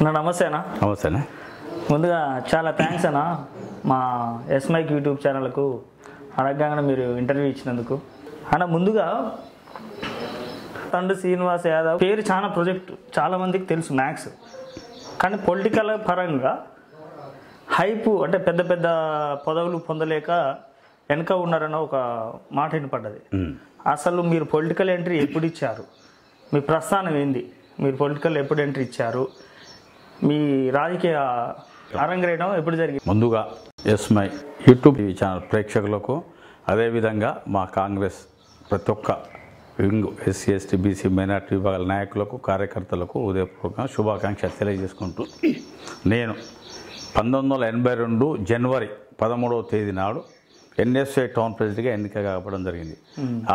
అన్న నమస్తే అన్న నమస్తే అన్న ముందుగా చాలా థ్యాంక్స్ అన్న మా ఎస్మైక్ యూట్యూబ్ ఛానల్కు అడగంగానే మీరు ఇంటర్వ్యూ ఇచ్చినందుకు అన్న ముందుగా తండ్రి శ్రీనివాస్ యాదవ్ పేరు చాలా చాలా చాలామందికి తెలుసు మ్యాథ్స్ కానీ పొలిటికల్ పరంగా హైప్ అంటే పెద్ద పెద్ద పదవులు పొందలేక వెనక ఉన్నారన్న ఒక మాట వినపడ్డది అసలు మీరు పొలిటికల్ ఎంట్రీ ఎప్పుడు ఇచ్చారు మీ ప్రస్థానం ఏంది మీరు పొలిటికల్ ఎప్పుడు ఎంట్రీ ఇచ్చారు మీ రాజకీయ అరంగరేయడం ఎప్పుడు జరిగింది ముందుగా ఎస్ మై యూట్యూబ్ ఛానల్ ప్రేక్షకులకు అదేవిధంగా మా కాంగ్రెస్ ప్రతి ఒక్క wing SC ST BC minority విభాగాల నాయకులకు కార్యకర్తలకు ఉదయపూర్వకంగా శుభాకాంక్ష తెలియజేసుకుంటూ నేను పంతొమ్మిది వందల ఎనభై రెండు జనవరి పదమూడవ తేదీ నాడు ఎన్ఎస్ఏ టౌన్ ప్రెసిడెంట్గా ఎన్నిక కావడం జరిగింది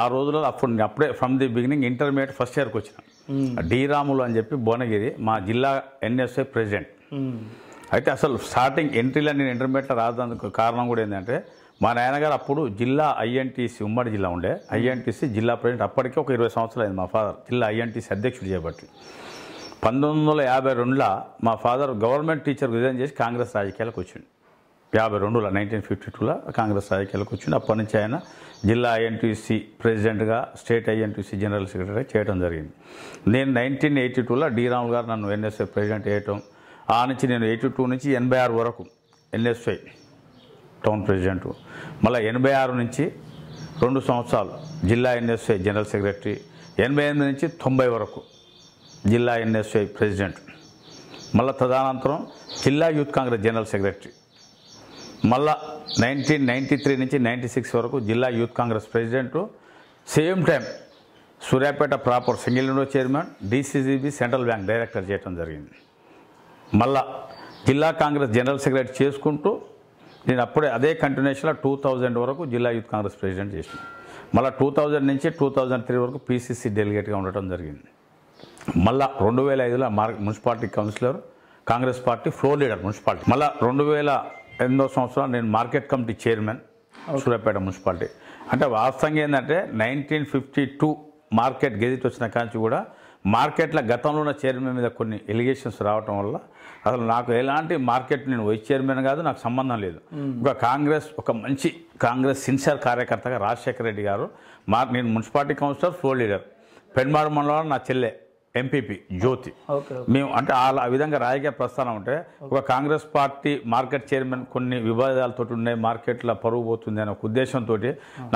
ఆ రోజులో అప్పుడు అప్పుడే from the beginning intermediate first ఇయర్కి వచ్చినాను డి రాములు అని చెప్పి భువనగిరి మా జిల్లా ఎన్ఎస్ఏ ప్రెసిడెంట్ అయితే అసలు స్టార్టింగ్ ఎంట్రీలో నేను ఇంటర్మీడియట్లో రాదందుకు కారణం కూడా ఏంటంటే మా నాయనగారు అప్పుడు జిల్లా ఐఎన్టీసీ ఉమ్మడి జిల్లా ఉండే ఐఎన్టీసీ జిల్లా ప్రెసిడెంట్ అప్పటికే ఒక ఇరవై సంవత్సరాలు అయింది మా ఫాదర్ జిల్లా ఐఎన్టీసీ అధ్యక్షుడు చేపట్టి పంతొమ్మిది వందల యాభై రెండులో మా ఫాదర్ గవర్నమెంట్ టీచర్ రిజైన్ చేసి కాంగ్రెస్ రాజకీయాలకు వచ్చింది యాభై రెండులో నైన్టీన్ ఫిఫ్టీ టూలో కాంగ్రెస్ రాజకీయాలకు వచ్చింది అప్పటి నుంచి ఆయన జిల్లా ఐఎన్టీసీ ప్రెసిడెంట్గా స్టేట్ ఐఎన్టీసీ జనరల్ సెక్రటరీ చేయడం జరిగింది నేను నైన్టీన్ ఎయిటీ టూలో డి రాముల్ గారు నన్ను ఎన్ఎస్ఐ ప్రెసిడెంట్ చేయటం ఆ నుంచి నేను ఎయిటీ టూ నుంచి ఎనభై ఆరు వరకు ఎన్ఎస్ఐ టౌన్ ప్రెసిడెంట్ మళ్ళీ ఎనభై ఆరు నుంచి రెండు సంవత్సరాలు జిల్లా ఎన్ఎస్ఐ జనరల్ సెక్రటరీ ఎనభై ఎనిమిది నుంచి తొంభై వరకు జిల్లా ఎన్ఎస్ఐ ప్రెసిడెంట్ మళ్ళీ తదనంతరం జిల్లా యూత్ కాంగ్రెస్ జనరల్ సెక్రటరీ మళ్ళా నైన్టీన్ నైంటీ త్రీ నుంచి నైంటీ సిక్స్ వరకు జిల్లా youth Congress president same time Suryapet proper single window chairman DCGB central bank director చేయడం జరిగింది మళ్ళా జిల్లా కాంగ్రెస్ జనరల్ సెక్రటరీ చేసుకుంటూ నేను అప్పుడే అదే కంటిన్యూషన్లో టూ థౌజండ్ వరకు జిల్లా యూత్ కాంగ్రెస్ ప్రెసిడెంట్ చేసింది మళ్ళీ టూ థౌజండ్ నుంచి టూ థౌజండ్ త్రీ వరకు పీసీసీ డెలిగేట్గా ఉండటం జరిగింది మళ్ళా రెండు వేల ఐదులో మార్ municipality councillor Congress party floor leader municipality మళ్ళీ రెండు వేల ఎనిమిదో సంవత్సరాలు నేను market committee chairman Suryapet municipality అంటే వాస్తవంగా ఏంటంటే nineteen fifty two market gazette వచ్చిన కాంచి కూడా మార్కెట్ల గతంలో ఉన్న చైర్మన్ మీద కొన్ని ఎలిగేషన్స్ రావటం వల్ల అసలు నాకు ఎలాంటి మార్కెట్ నేను వైస్ చైర్మన్ కాదు నాకు సంబంధం లేదు ఒక కాంగ్రెస్ ఒక మంచి కాంగ్రెస్ సిన్సియర్ కార్యకర్తగా రాజశేఖర రెడ్డి గారు మా నేను మున్సిపాలిటీ కౌన్సిలర్ ఫ్లోర్ లీడర్ పెన్మార్ మండలంలో నా చెల్లె ఎంపీపీ జ్యోతి మేము అంటే ఆ విధంగా రాయగా ప్రస్థానం ఉంటే ఒక కాంగ్రెస్ పార్టీ మార్కెట్ చైర్మన్ కొన్ని వివాదాలతో ఉన్నాయి మార్కెట్లో పరువు పోతుంది అనే ఒక ఉద్దేశంతో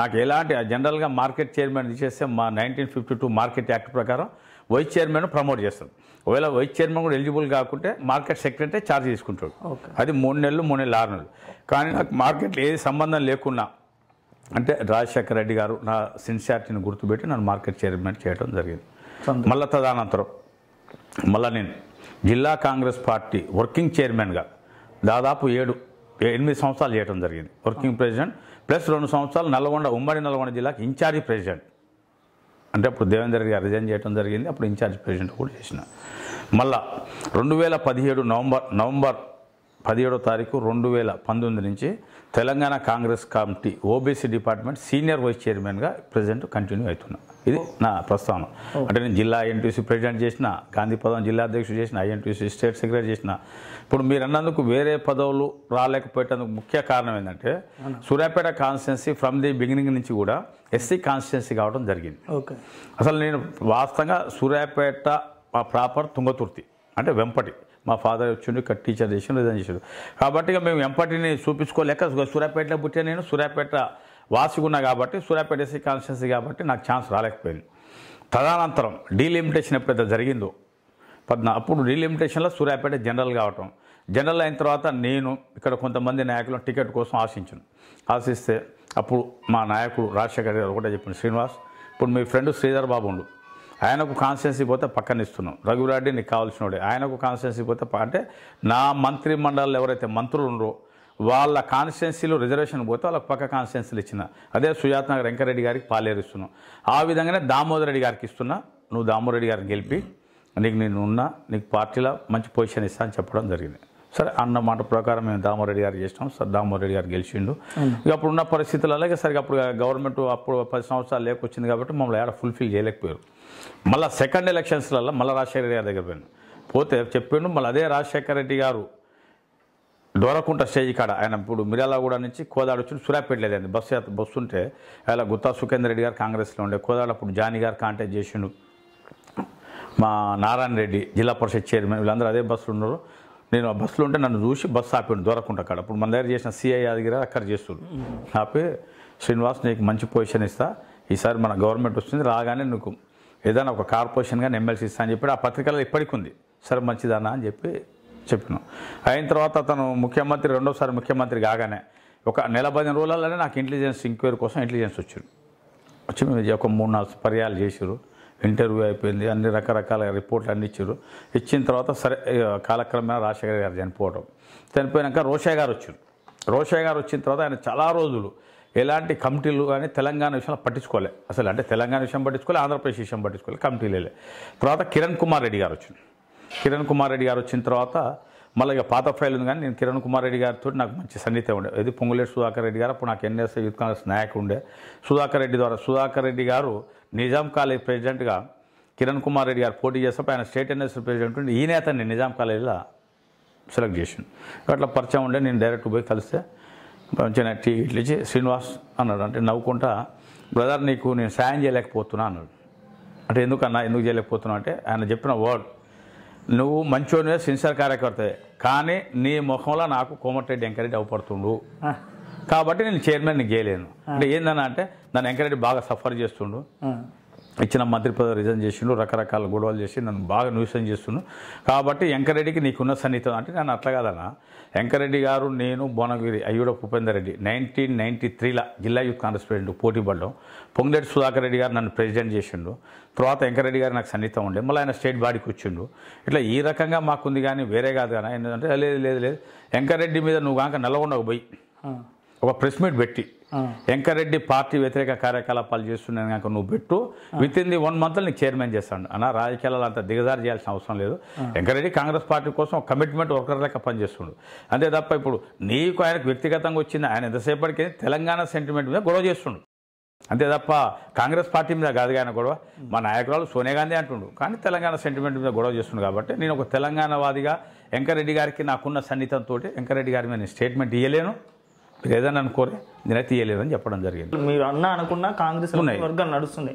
నాకు ఎలాంటి జనరల్గా మార్కెట్ చైర్మన్ ఇచ్చేస్తే మా nineteen fifty two market act ప్రకారం వైస్ చైర్మన్ ప్రమోట్ చేస్తాం ఒకవేళ వైస్ చైర్మన్ కూడా ఎలిజిబుల్ కాకుంటే మార్కెట్ సెక్రటరీ ఛార్జ్ తీసుకుంటాడు అది మూడు నెలలు మూడు నెలలు ఆరు నెలలు కానీ నాకు మార్కెట్లో ఏది సంబంధం లేకున్నా అంటే రాజశేఖర రెడ్డి గారు నా సిన్సియారిటీని గుర్తుపెట్టి నన్ను మార్కెట్ చైర్మన్ చేయడం జరిగింది మళ్ళా తదనంతరం మళ్ళా నేను జిల్లా కాంగ్రెస్ పార్టీ వర్కింగ్ చైర్మన్గా దాదాపు ఏడు ఎనిమిది సంవత్సరాలు చేయడం జరిగింది వర్కింగ్ ప్రెసిడెంట్ ప్లస్ రెండు సంవత్సరాలు నల్గొండ ఉమ్మడి నల్గొండ జిల్లాకి ఇన్ఛార్జ్ ప్రెసిడెంట్ అంటే అప్పుడు దేవేందర్ గారు రిజైన్ చేయడం జరిగింది అప్పుడు ఇన్ఛార్జ్ ప్రెసిడెంట్ కూడా చేసిన మళ్ళా రెండు వేల పదిహేడు నవంబర్ నవంబర్ పదిహేడో తారీఖు రెండు వేల పంతొమ్మిది నుంచి Telangana Congress committee OBC department senior vice చైర్మన్గా ప్రెసిడెంట్ కంటిన్యూ అవుతున్నాం ఇది నా ప్రస్తావన అంటే నేను జిల్లా ఐఎన్టీసీ ప్రెసిడెంట్ చేసిన గాంధీ పదం జిల్లా అధ్యక్షుడు చేసిన ఐఎన్టీసీ స్టేట్ సెక్రటరీ చేసిన ఇప్పుడు మీరు అన్నందుకు వేరే పదవులు రాలేకపోయేటందుకు ముఖ్య కారణం ఏంటంటే Suryapet constituency from the beginning నుంచి కూడా ఎస్సీ కాన్స్టిట్యున్సీ కావడం జరిగింది అసలు నేను వాస్తవంగా సూర్యాపేట మా ప్రాపర్ తుంగతుర్తి అంటే వెంపటి మా ఫాదర్ వచ్చిండు ఇక్కడ టీచర్ చేసిండు రిజైన్ చేసిండు కాబట్టి మేము వెంపటిని చూపించుకోలేక సూర్యాపేటలో పుట్టే నేను సూర్యాపేట వాసిగున్నా కాబట్టి సూర్యాపేట ఎస్సీ కాన్స్టిట్యున్సీ కాబట్టి నాకు ఛాన్స్ రాలేకపోయింది తదనంతరం డీలిమిటేషన్ ఎప్పుడైతే జరిగిందో పద్నా అప్పుడు డీలిమిటేషన్లో సూర్యాపేట జనరల్ కావటం జనరల్ అయిన తర్వాత నేను ఇక్కడ కొంతమంది నాయకులు టికెట్ కోసం ఆశించాను ఆశిస్తే అప్పుడు మా నాయకుడు రాజశేఖర్ గారు ఒకటే చెప్పిన శ్రీనివాస్ ఇప్పుడు మీ ఫ్రెండ్ శ్రీధర్ బాబు ఉండు ఆయనకు కాన్స్టిట్యున్సీ పోతే పక్కన ఇస్తున్నాం రఘురాడి నీకు కావాల్సినోడే ఆయనకు కాన్స్టిట్యున్సీ పోతే అంటే నా మంత్రి మండలి ఎవరైతే మంత్రులు ఉన్నారో వాళ్ళ కాన్స్టిట్యున్సీలో రిజర్వేషన్ పోతే వాళ్ళకి పక్క కాన్స్టిట్యున్సీలు ఇచ్చిన అదే సుజాత నగర్ వెంకరెడ్డి గారికి పాలేరుస్తున్నాం ఆ విధంగానే దామోదర్ రెడ్డి గారికి ఇస్తున్నా నువ్వు దామోదర్ రెడ్డి గారిని గెలిపి నీకు నేను ఉన్నా నీకు పార్టీలో మంచి పొజిషన్ ఇస్తా అని చెప్పడం జరిగింది సరే అన్న మాట ప్రకారం మేము దామోరెడ్డి గారు చేసినాం సార్ దామోరెడ్డి గారు గెలిచిండు ఇక ఉన్న పరిస్థితులు అలాగే సరిగ్గా అప్పుడు గవర్నమెంట్ అప్పుడు పది సంవత్సరాలు లేకొచ్చింది కాబట్టి మమ్మల్ని ఏడ ఫుల్ఫిల్ చేయలేకపోయారు మళ్ళీ సెకండ్ ఎలక్షన్స్లలో మళ్ళీ రాజశేఖర గారి దగ్గర పోయాను పోతే చెప్పిండు మళ్ళీ అదే రాజశేఖర రెడ్డి గారు దోరకుంట స్టేజ్ కాడ ఆయన ఇప్పుడు మిర్యాలగూడ నుంచి కోదాడు వచ్చి సూర్యాపేట లేదండి బస్సు బస్సు ఉంటే అలా గుత్తా సుఖేందర్ రెడ్డి గారు కాంగ్రెస్లో ఉండే కోదాడు అప్పుడు జాని గారు కాంటాక్ట్ చేసిండు మా నారాయణ రెడ్డి జిల్లా పరిషత్ చైర్మన్ వీళ్ళందరూ అదే బస్సులు ఉన్నారు నేను ఆ బస్సులో ఉంటే నన్ను చూసి బస్సు ఆపిండు దొరకకుండా అక్కడ అప్పుడు మన దగ్గర చేసిన సిఐ యాదగిరి అక్కడ చేస్తున్నారు ఆపి శ్రీనివాస్ నీకు మంచి పొజిషన్ ఇస్తా ఈసారి మన గవర్నమెంట్ వస్తుంది రాగానే నువ్వు ఏదైనా ఒక కార్పొరేషన్ కానీ ఎమ్మెల్సీ ఇస్తా అని చెప్పి ఆ పత్రికలో ఇప్పటికి ఉంది సరే మంచిదానా అని చెప్పి చెప్పిన అయిన తర్వాత అతను ముఖ్యమంత్రి రెండోసారి ముఖ్యమంత్రి కాగానే ఒక నెల పదిహేను రోజులలోనే నాకు ఇంటెలిజెన్స్ ఎంక్వైరీ కోసం ఇంటెలిజెన్స్ వచ్చారు వచ్చి మేము ఒక మూడు నాలుగు పర్యాలు చేసారు ఇంటర్వ్యూ అయిపోయింది అన్ని రకరకాల రిపోర్ట్లు అన్ని ఇచ్చారు ఇచ్చిన తర్వాత సరే కాలక్రమేణా రాజశేఖర్ గారు చనిపోవడం చనిపోయాక రోషయ్య గారు వచ్చారు రోషయ్య గారు వచ్చిన తర్వాత ఆయన చాలా రోజులు ఎలాంటి కమిటీలు కానీ తెలంగాణ విషయంలో పట్టించుకోలే అసలు అంటే తెలంగాణ విషయం పట్టించుకోలే ఆంధ్రప్రదేశ్ విషయం పట్టించుకోలే కమిటీలే తర్వాత కిరణ్ కుమార్ రెడ్డి గారు వచ్చింది కిరణ్ కుమార్ రెడ్డి గారు వచ్చిన తర్వాత మళ్ళీ ఇక పాత ఫైల్ ఉంది కానీ నేను కిరణ్ కుమార్ రెడ్డి గారితో నాకు మంచి సన్నిహితం ఉండే ఇది పొంగులేటి సుధాకర్ రెడ్డి గారు అప్పుడు నాకు ఎన్ఎస్ఏ యూత్ కాంగ్రెస్ నాయకుడు ఉండే సుధాకర్ రెడ్డి ద్వారా సుధాకర్ రెడ్డి గారు నిజాం కాలేజ్ ప్రెసిడెంట్గా కిరణ్ కుమార్ రెడ్డి గారు పోటీ చేస్తే ఆయన స్టేట్ ఎన్ఎస్ఏ ప్రెసిడెంట్ ఉండి నేత నేను నిజాం కాలేజీలో సెలెక్ట్ చేసిండు అట్లా పరిచయం ఉండే నేను డైరెక్ట్ పోయి కలిస్తే మంచి టీ ఇట్లు ఇచ్చి శ్రీనివాస్ అన్నాడు అంటే నవ్వుకుంటా బ్రదర్ నీకు నేను సాయం చేయలేకపోతున్నా అన్నాడు అంటే ఎందుకన్నా ఎందుకు చేయలేకపోతున్నా అంటే ఆయన చెప్పిన వర్డ్ నువ్వు మంచోనే సిన్సియర్ కార్యకర్తయే కానీ నీ ముఖంలో నాకు కోమటిరెడ్డి ఎంకరెడ్డి అవపడుతుండు కాబట్టి నేను చైర్మన్ ని గేయలేను అంటే ఏందన్నా అంటే నన్ను ఎంకరెడ్డి బాగా సఫర్ చేస్తుండు ఇచ్చిన మంత్రి పదవి రిజైన్ చేసిండు రకరకాల గొడవలు చేసి నన్ను బాగా న్యూసం చేస్తుండు కాబట్టి ఎంకరెడ్డికి నీకున్న సన్నిహితం అంటే నన్ను అట్లా కాదన్నా వెంకరెడ్డి గారు నేను భువనగిరి అయ్యూడ భూపేందర్ రెడ్డి నైన్టీన్ నైన్టీ త్రీలో జిల్లా యూత్ కాంగ్రెస్ ప్రెసిడెంట్ పోటీ పడడం పొంగిరెడ్డి సుధాకర్ రెడ్డి గారు నన్ను ప్రెసిడెంట్ చేసిండు తర్వాత వెంకరెడ్డి గారు నాకు సన్నిహితం ఉండే మళ్ళీ ఆయన స్టేట్ బాడీకి వచ్చిండు ఇట్లా ఈ రకంగా మాకుంది కానీ వేరే కాదు కానీ ఏంటంటే లేదు లేదు లేదు వెంకరెడ్డి మీద నువ్వు కాక నల్లగొండకు పోయి ఒక ప్రెస్ మీట్ పెట్టి వెంకరెడ్డి పార్టీ వ్యతిరేక కార్యకలాపాలు చేస్తున్నాను కనుక నువ్వు పెట్టు with in the one month నీకు చైర్మన్ చేస్తాను అన్న రాజకీయాలు అంత దిగజారు చేయాల్సిన అవసరం లేదు వెంకరెడ్డి కాంగ్రెస్ పార్టీ కోసం ఒక కమిట్మెంట్ ఒకరి లెక్క పనిచేస్తుండు అంతే తప్ప ఇప్పుడు నీకు ఆయనకు వ్యక్తిగతంగా వచ్చింది ఆయన ఎంతసేపటికి తెలంగాణ సెంటిమెంట్ మీద గొడవ చేస్తుండు అంతే తప్ప కాంగ్రెస్ పార్టీ మీద కాదు కానీ గొడవ మా నాయకురాలు సోనియా గాంధీ అంటుండు కానీ తెలంగాణ సెంటిమెంట్ మీద గొడవ చేస్తుండు కాబట్టి నేను ఒక తెలంగాణవాదిగా వెంకరెడ్డి గారికి నాకున్న సన్నిహితంతో వెంకరెడ్డి గారి మీద స్టేట్మెంట్ ఇవ్వలేను లేదని అనుకోరే నేనే తీయలేదని చెప్పడం జరిగింది మీరు అన్న అనుకున్నా కాంగ్రెస్ వర్గం నడుస్తుంది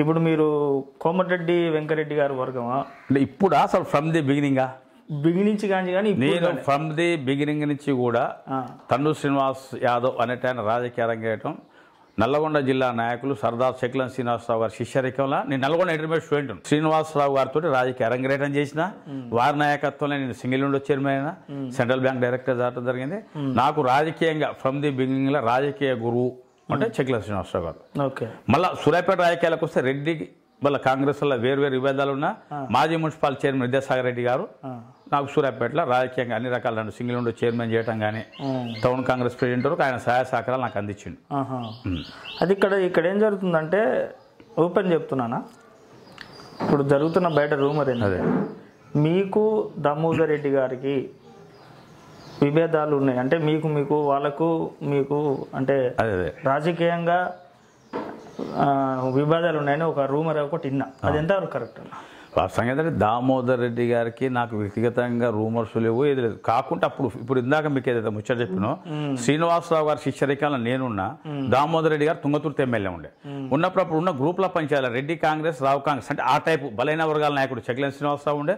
ఇప్పుడు మీరు కోమటిరెడ్డి వెంకరెడ్డి గారి వర్గమా అంటే ఇప్పుడు అసలు ఫ్రమ్ ది బిగినింగా బిగినింగ్ కానీ కానీ నేను ఫ్రమ్ ది బిగినింగ్ నుంచి కూడా తన్ను శ్రీనివాస్ యాదవ్ అనేట రాజకీయ రంగేయటం నల్లగొండ జిల్లా నాయకులు సర్దార్ శక్లం శ్రీనివాసరావు గారి శిష్యరికంలో నేను నల్గొండ ఇంటర్మీడియట్ స్టూడెంట్ శ్రీనివాసరావు గారితో రాజకీయ అరంగరేటం చేసిన వారి నాయకత్వంలో నేను సింగిల్ నుండి చైర్మన్ సెంట్రల్ బ్యాంక్ డైరెక్టర్ జరగడం జరిగింది నాకు రాజకీయంగా ఫ్రమ్ ది లో రాజకీయ గురువు అంటే చెక్ల శ్రీనివాసరావు గారు మళ్ళీ సూర్యాపేట రాజకీయాలకు వస్తే రెడ్డి వాళ్ళ కాంగ్రెస్లో వేరు వేరు విభేదాలు ఉన్న మాజీ మున్సిపల్ చైర్మన్ విద్యాసాగర్ రెడ్డి గారు నాకు సూర్యాపేటలో రాజకీయంగా అన్ని రకాల సింగిల్ ఉండే చైర్మన్ చేయటం కానీ టౌన్ కాంగ్రెస్ ప్రెసిడెంట్ వరకు ఆయన సహాయ సహకారాలు నాకు అందించిండు అది ఇక్కడ ఇక్కడ ఏం జరుగుతుందంటే ఓపెన్ చెప్తున్నానా ఇప్పుడు జరుగుతున్న బయట రూమర్ ఏంటంటే మీకు దామోదర్ రెడ్డి గారికి విభేదాలు ఉన్నాయి అంటే మీకు మీకు వాళ్ళకు మీకు అంటే రాజకీయంగా విభేదాలు ఉన్నాయని ఒక రూమర్ ఒకటి ఇన్నా అది ఎంతవరకు కరెక్ట్ వాస్తవంగా ఏంటంటే దామోదర్ రెడ్డి గారికి నాకు వ్యక్తిగతంగా రూమర్స్ లేవు ఏది లేదు కాకుండా అప్పుడు ఇప్పుడు ఇందాక మీకు ఏదైతే ముచ్చట చెప్పినో శ్రీనివాసరావు గారి శిష్యరేఖలో నేనున్నా దామోదర్ రెడ్డి గారు తుంగతుర్తి ఎమ్మెల్యే ఉండే ఉన్నప్పుడు అప్పుడు ఉన్న గ్రూప్ల పంచాయాల రెడ్డి కాంగ్రెస్ రావు కాంగ్రెస్ అంటే ఆ టైపు బలైన వర్గాల నాయకుడు చెక్లన్ శ్రీనివాసరావు ఉండే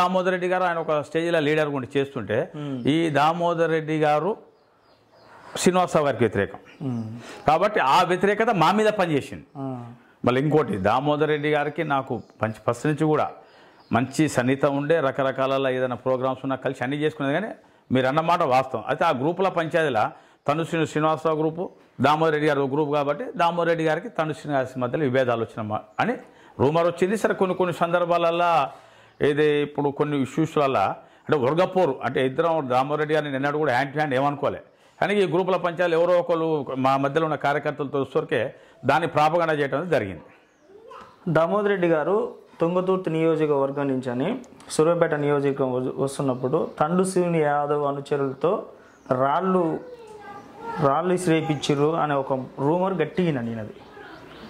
దామోదర్ రెడ్డి గారు ఆయన ఒక స్టేజ్లో లీడర్ ఉండి చేస్తుంటే ఈ దామోదర్ రెడ్డి గారు శ్రీనివాసరావు గారికి వ్యతిరేకం కాబట్టి ఆ వ్యతిరేకత మా మీద పనిచేసింది మళ్ళీ ఇంకోటి దామోదర్ రెడ్డి గారికి నాకు మంచి ఫస్ట్ నుంచి కూడా మంచి సన్నిహితం ఉండే రకరకాల ఏదైనా ప్రోగ్రామ్స్ ఉన్నా కలిసి అన్నీ చేసుకునేది కానీ మీరు అన్నమాట వాస్తవం అయితే ఆ గ్రూపుల పంచాయతీలో తను శ్రీ శ్రీనివాసరావు గ్రూపు దామోదర్ రెడ్డి గారు గ్రూప్ కాబట్టి దామోదర్ రెడ్డి గారికి తను శ్రీనివాస మధ్యలో విభేదాలు వచ్చిన అని రూమర్ వచ్చింది సరే కొన్ని కొన్ని సందర్భాలల్ల ఏది ఇప్పుడు కొన్ని ఇష్యూస్ వల్ల అంటే ఉరగపోరు అంటే ఇద్దరం దామోదర్ రెడ్డి గారిని నిన్నటి కూడా హ్యాండ్ హ్యాండ్ ఏమనుకోలే కానీ ఈ గ్రూపుల పంచాలు ఎవరో ఒకరు మా మధ్యలో ఉన్న కార్యకర్తలతో సొరికే దాన్ని ప్రాపగండ చేయడం జరిగింది దామోదర్ రెడ్డి గారు తుంగతుర్తి నియోజకవర్గం నుంచి అని సూర్యపేట నియోజకవర్గం వస్తున్నప్పుడు తండు శివుని యాదవ్ అనుచరులతో రాళ్ళు రాళ్ళు శ్రేపించిర్రు అనే ఒక రూమర్ గట్టిగినండి అది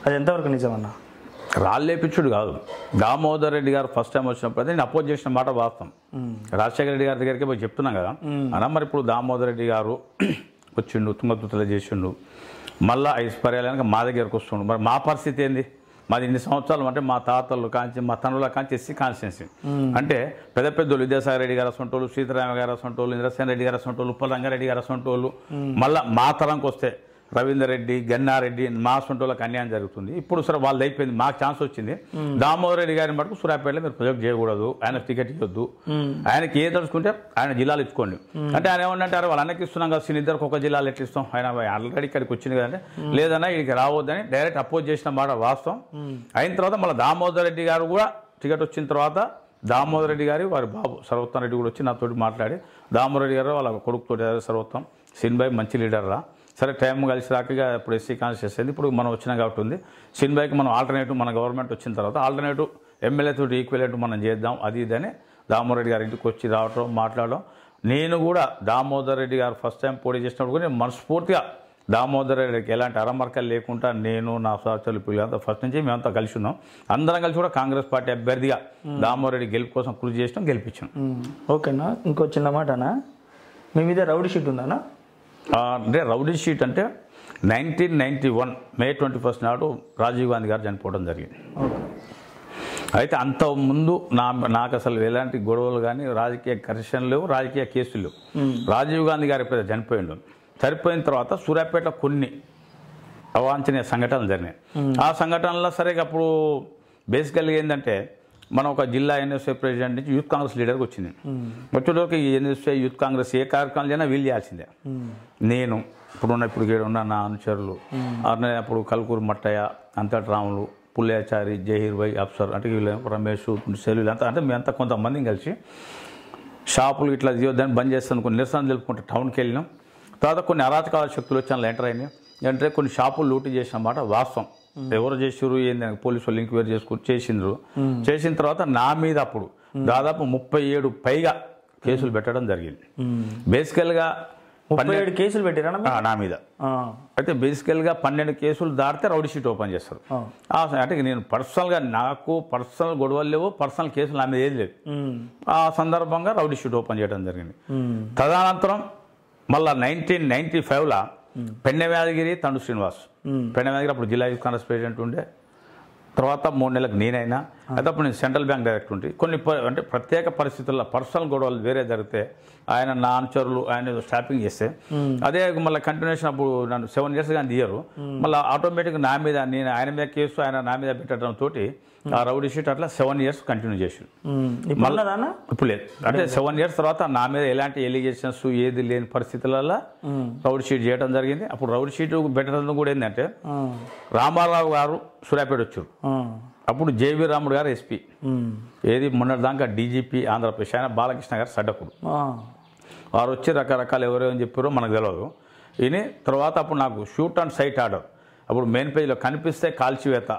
అది ఎంతవరకు నిజమన్నా రాళ్ళేపించుడు కాదు దామోదర్ రెడ్డి గారు ఫస్ట్ టైం వచ్చినప్పుడు నేను అపోజ్ చేసిన మాట వాస్తవం రాజశేఖర రెడ్డి గారి దగ్గరికి పోయి చెప్తున్నాం కదా అన్న మరి ఇప్పుడు దామోదర్ రెడ్డి గారు వచ్చిండు తుంగతుతల చేసిండు మళ్ళీ ఐశ్వర్యాలయానికి మా దగ్గరకు వస్తుండు మరి మా పరిస్థితి ఏంది మాది ఇన్ని సంవత్సరాలు అంటే మా తాతలు కాంచి మా తనుల కాంచి ఎస్సీ కాన్స్టిట్యున్సీ అంటే పెద్ద పెద్దలు విద్యాసాగర్ రెడ్డి గారు సొంటోళ్ళు సీతారామ గారు సొంటోళ్ళు ఇంద్రసేన రెడ్డి గారు సొంటోళ్ళు ఉప్పల్ రంగారెడ్డి గారు సొంటోళ్ళు మళ్ళీ మా తరంకి వస్తే రవీందర్ రెడ్డి గన్నారెడ్డి మా సొంటోళ్ళకి అన్యాయం జరుగుతుంది ఇప్పుడు సరే వాళ్ళు అయిపోయింది మాకు ఛాన్స్ వచ్చింది దామోదర్ రెడ్డి గారిని మటుకు సూర్యాపేటలో మీరు ప్రొజెక్ట్ చేయకూడదు ఆయన టికెట్ ఇవ్వద్దు ఆయనకి ఏ తలుచుకుంటే ఆయన జిల్లాలు ఇచ్చుకోండి అంటే ఆయన ఏమంటారు వాళ్ళు అన్నకి ఇస్తున్నాం కదా సినిద్దరికి ఒక జిల్లాలు ఎట్టిస్తాం ఇస్తాం ఆయన ఆల్రెడీ ఇక్కడికి వచ్చింది కదంటే లేదన్నా ఇక్కడికి రావద్దని డైరెక్ట్ అపోజ్ చేసిన మాట వాస్తవం అయిన తర్వాత మళ్ళీ దామోదర్ రెడ్డి గారు కూడా టికెట్ వచ్చిన తర్వాత దామోదర్ రెడ్డి గారి వారి బాబు సర్వోత్తం రెడ్డి కూడా వచ్చి నాతోటి మాట్లాడి దామోదర్ రెడ్డి గారు వాళ్ళ కొడుకుతో సర్వోత్తం సిన్బాయ్ మంచి లీడర్ రా సరే టైం కలిసి రాకగా ఇప్పుడు ఎస్సీ కాన్స్టిట్యూషన్ అయింది ఇప్పుడు మనం వచ్చినా కాబట్టి ఉంది సినిమాకి మనం ఆల్టర్నేటివ్ మన గవర్నమెంట్ వచ్చిన తర్వాత ఆల్టర్నేటివ్ ఎమ్మెల్యే ఎమ్మెల్యేతో ఈక్వలేట్ మనం చేద్దాం అది ఇదని దామోరెడ్డి గారి ఇంటికి వచ్చి రావటం మాట్లాడడం నేను కూడా దామోదర్ రెడ్డి గారు ఫస్ట్ టైం పోటీ చేసినప్పుడు నేను మనస్ఫూర్తిగా దామోదర్ రెడ్డికి ఎలాంటి అరమర్కలు లేకుండా నేను నా సహచరులు పిల్లలంతా ఫస్ట్ నుంచి మేమంతా కలిసి ఉన్నాం అందరం కలిసి కూడా కాంగ్రెస్ పార్టీ అభ్యర్థిగా దామోదర్ రెడ్డి గెలుపు కోసం కృషి చేసినాం గెలిపించాం ఓకేనా ఇంకో చిన్న మాటనా మీ మీద రౌడీ షీట్ ఉందానా అంటే రౌడీ షీట్ అంటే nineteen ninety one May twenty first నాడు రాజీవ్ గాంధీ గారు చనిపోవడం జరిగింది అయితే అంత ముందు నా నాకు అసలు ఎలాంటి గొడవలు కానీ రాజకీయ ఘర్షణలు లేవు రాజకీయ కేసులు రాజీవ్ గాంధీ గారు ఎప్పుడైతే చనిపోయిండు చనిపోయిన తర్వాత సూర్యాపేట కొన్ని అవాంఛనీయ సంఘటనలు జరిగినాయి ఆ సంఘటనలో సరే అప్పుడు బేసికల్గా ఏంటంటే మనం ఒక జిల్లా ఎన్ఎస్ఏ ప్రెసిడెంట్ నుంచి యూత్ కాంగ్రెస్ లీడర్కి వచ్చింది hmm. వచ్చేటోకి ఈ ఎన్ఎస్ఏ యూత్ కాంగ్రెస్ ఏ కార్యక్రమాలు అయినా వీలు చేయాల్సిందే hmm. నేను ఇప్పుడున్న ఇప్పుడు ఉన్న నా అనుచరులు అట్లనే hmm. అప్పుడు కల్కూరు మట్టయ్య రాములు పుల్లేచారి జహీర్ భాయ్ అప్సర్ అంటే వీళ్ళు రమేష్ సెల్లు అంతా అంటే మేమంతా కొంతమందిని కలిసి షాపులు ఇట్లా జీవదాన్ని బంద్ చేస్తాను కొన్ని నిరసన తెలుపుకుంటే టౌన్కి వెళ్ళినాం తర్వాత కొన్ని అరాచకాల శక్తులు వచ్చాను ఎంటర్ అయినాయి ఎంటర్ కొన్ని షాపులు లూటీ చేసిన మాట వాస్తవం ఎవరు చేసిరు ఏంది పోలీసు వాళ్ళు ఎంక్వైరీ చేసుకు చేసిండ్రు చేసిన తర్వాత నా మీద అప్పుడు దాదాపు ముప్పై ఏడు పైగా కేసులు పెట్టడం జరిగింది బేసికల్గా పన్నెండు కేసులు పెట్టారా నా మీద అయితే బేసికల్గా పన్నెండు కేసులు దాటితే రౌడీ షీట్ ఓపెన్ చేస్తారు అంటే నేను పర్సనల్గా నాకు పర్సనల్ గొడవలు లేవు పర్సనల్ కేసులు నా మీద ఏది లేవు ఆ సందర్భంగా రౌడీ షీట్ ఓపెన్ చేయడం జరిగింది తదనంతరం మళ్ళీ నైన్టీన్ నైన్టీ ఫైవ్లో పెండె యాదగిరి తండు శ్రీనివాస్ పెండె అప్పుడు జిల్లా యూత్ కాంగ్రెస్ ప్రెసిడెంట్ ఉండే తర్వాత మూడు నెలలకు నేనైనా అయితే అప్పుడు నేను సెంట్రల్ బ్యాంక్ డైరెక్టర్ ఉంటే కొన్ని అంటే ప్రత్యేక పరిస్థితుల్లో పర్సనల్ గొడవలు వేరే జరిగితే ఆయన నా అనుచరులు ఆయన స్టాపింగ్ చేస్తే అదే మళ్ళీ కంటిన్యూషన్ అప్పుడు నన్ను సెవెన్ ఇయర్స్ కానీ ఇయ్యరు మళ్ళీ ఆటోమేటిక్గా నా మీద నేను ఆయన మీద కేసు ఆయన నా మీద పెట్టడంతో ఆ రౌడీ షీట్ అట్లా సెవెన్ ఇయర్స్ కంటిన్యూ చేసి ఇప్పుడు లేదు అంటే సెవెన్ ఇయర్స్ తర్వాత నా మీద ఎలాంటి ఎలిగేషన్స్ ఏది లేని పరిస్థితులలో రౌడీ షీట్ చేయడం జరిగింది అప్పుడు రౌడీ షీట్ బెటర్ కూడా ఏంటంటే రామారావు గారు సూర్యాపేట వచ్చారు అప్పుడు జేవి రాముడు గారు ఎస్పీ ఏది మొన్నటిదాకా డీజీపీ ఆంధ్రప్రదేశ్ ఆయన బాలకృష్ణ గారు సడ్డకుడు వారు వచ్చి రకరకాలు ఎవరేమని చెప్పారో మనకు తెలియదు ఇని తర్వాత అప్పుడు నాకు షూట్ అండ్ సైట్ ఆర్డర్ అప్పుడు మెయిన్ పేజ్లో కనిపిస్తే కాల్చివేత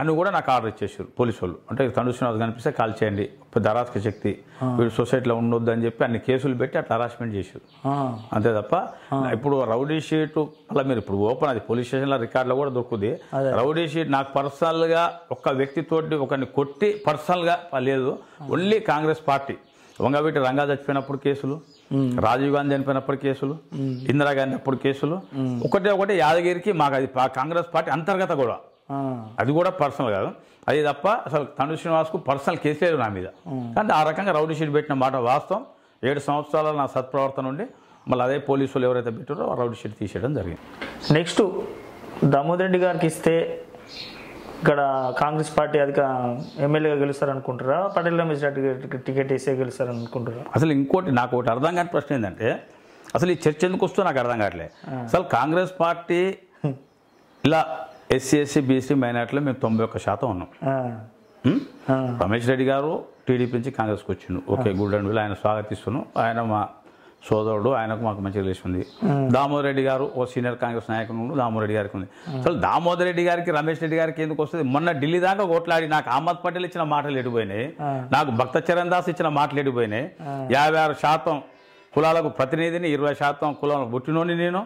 అని కూడా నాకు ఆర్డర్ ఇచ్చేసారు పోలీసు వాళ్ళు అంటే తండ్రి కనిపిస్తే కాల్ చేయండి పెద్ద శక్తి వీడు సొసైటీలో ఉండొద్దు అని చెప్పి అన్ని కేసులు పెట్టి అట్లా హరాస్మెంట్ చేశారు అంతే తప్ప ఇప్పుడు రౌడీ షీట్ అలా మీరు ఇప్పుడు ఓపెన్ అది పోలీస్ స్టేషన్లో రికార్డులో కూడా దొరుకుతుంది రౌడీ షీట్ నాకు పర్సనల్గా ఒక వ్యక్తితోటి ఒకరిని కొట్టి పర్సనల్గా లేదు only Congress party Vangaveeti Ranga చచ్చిపోయినప్పుడు కేసులు రాజీవ్ గాంధీ చనిపోయినప్పుడు కేసులు ఇందిరాగాంధీ అప్పుడు కేసులు ఒకటే ఒకటి యాదగిరికి మాకు అది కాంగ్రెస్ పార్టీ అంతర్గత కూడా అది కూడా పర్సనల్ కాదు అది తప్ప అసలు తండ్రి శ్రీనివాస్కు పర్సనల్ కేసు లేదు నా మీద కానీ ఆ రకంగా రౌడీ షీట్ పెట్టిన మాట వాస్తవం ఏడు సంవత్సరాల నా సత్ప్రవర్తన ఉండి మళ్ళీ అదే పోలీసులు ఎవరైతే పెట్టారో రౌడీ షీట్ తీసేయడం జరిగింది నెక్స్ట్ దామోదర్ రెడ్డి గారికి ఇస్తే ఇక్కడ కాంగ్రెస్ పార్టీ అధిక ఎమ్మెల్యేగా గెలుస్తారనుకుంటారా పటేల్ రమేష్ రెడ్డి టికెట్ వేసే గెలుస్తారనుకుంటారా అసలు ఇంకోటి నాకు ఒకటి అర్థం కాని ప్రశ్న ఏంటంటే అసలు ఈ చర్చ ఎందుకు వస్తుందో నాకు అర్థం కావట్లేదు అసలు కాంగ్రెస్ పార్టీ ఇలా ఎస్సీ ఎస్సీ బీసీ మైనార్టీలో మేము తొంభై ఒక్క శాతం ఉన్నాం రమేష్ రెడ్డి గారు టీడీపీ నుంచి కాంగ్రెస్కి వచ్చిండు ఓకే గుడ్ అండ్ ఆయన స్వాగతిస్తున్నాం ఆయన మా సోదరుడు ఆయనకు మాకు మంచి రిలేషన్ ఉంది దామోదర్ రెడ్డి గారు ఓ సీనియర్ కాంగ్రెస్ నాయకుడు దామోదర్ రెడ్డి గారికి ఉంది అసలు దామోదర్ రెడ్డి గారికి రమేష్ రెడ్డి గారికి ఎందుకు వస్తుంది మొన్న ఢిల్లీ దాకా ఓట్లాడి నాకు అహ్మద్ పటేల్ ఇచ్చిన మాటలు ఎడిపోయినాయి నాకు భక్త చరణ్ దాస్ ఇచ్చిన మాటలు ఎడిపోయినాయి యాభై ఆరు శాతం కులాలకు ప్రతినిధిని ఇరవై శాతం కులాలను పుట్టినోని నేను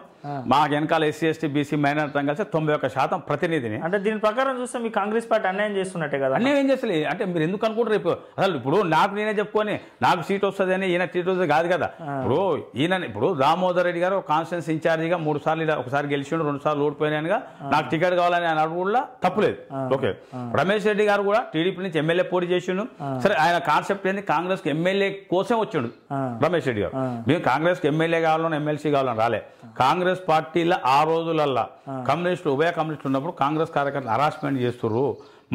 మా వెనకాల ఎస్సీ ఎస్టీ బీసీ మైనార్టీ కలిసి తొంభై ఒక్క శాతం ప్రతినిధిని అంటే దీని ప్రకారం చూస్తే మీ కాంగ్రెస్ పార్టీ అన్యాయం చేస్తున్నట్టే కదా అన్యాయం చేస్తే అంటే మీరు ఎందుకు అనుకుంటారు రేపు అసలు ఇప్పుడు నాకు నేనే చెప్పుకొని నాకు సీట్ వస్తుంది అని ఈయన సీట్ వస్తుంది కాదు కదా ఇప్పుడు ఈయన ఇప్పుడు దామోదర్ రెడ్డి గారు కాన్స్టిట్యూన్స్ ఇన్ఛార్జిగా మూడు సార్లు ఒకసారి గెలిచిండు రెండు సార్లు ఓడిపోయినాయనుగా నాకు టికెట్ కావాలని ఆయన అడుగులా తప్పులేదు ఓకే రమేష్ రెడ్డి గారు కూడా టీడీపీ నుంచి ఎమ్మెల్యే పోటీ చేసిండు సరే ఆయన కాన్సెప్ట్ ఏంది కాంగ్రెస్ కి ఎమ్మెల్యే కోసం వచ్చిండు రమేష్ రెడ్డి గారు మేము కి ఎమ్మెల్యే కావాలని ఎమ్మెల్సీ కావాలని రాలే కాంగ్రెస్ కాంగ్రెస్ పార్టీల ఆ రోజులల్లా కమ్యూనిస్టు ఉభయ కమ్యూనిస్టు ఉన్నప్పుడు కాంగ్రెస్ కార్యకర్తలు హరాస్మెంట్ చేస్తున్నారు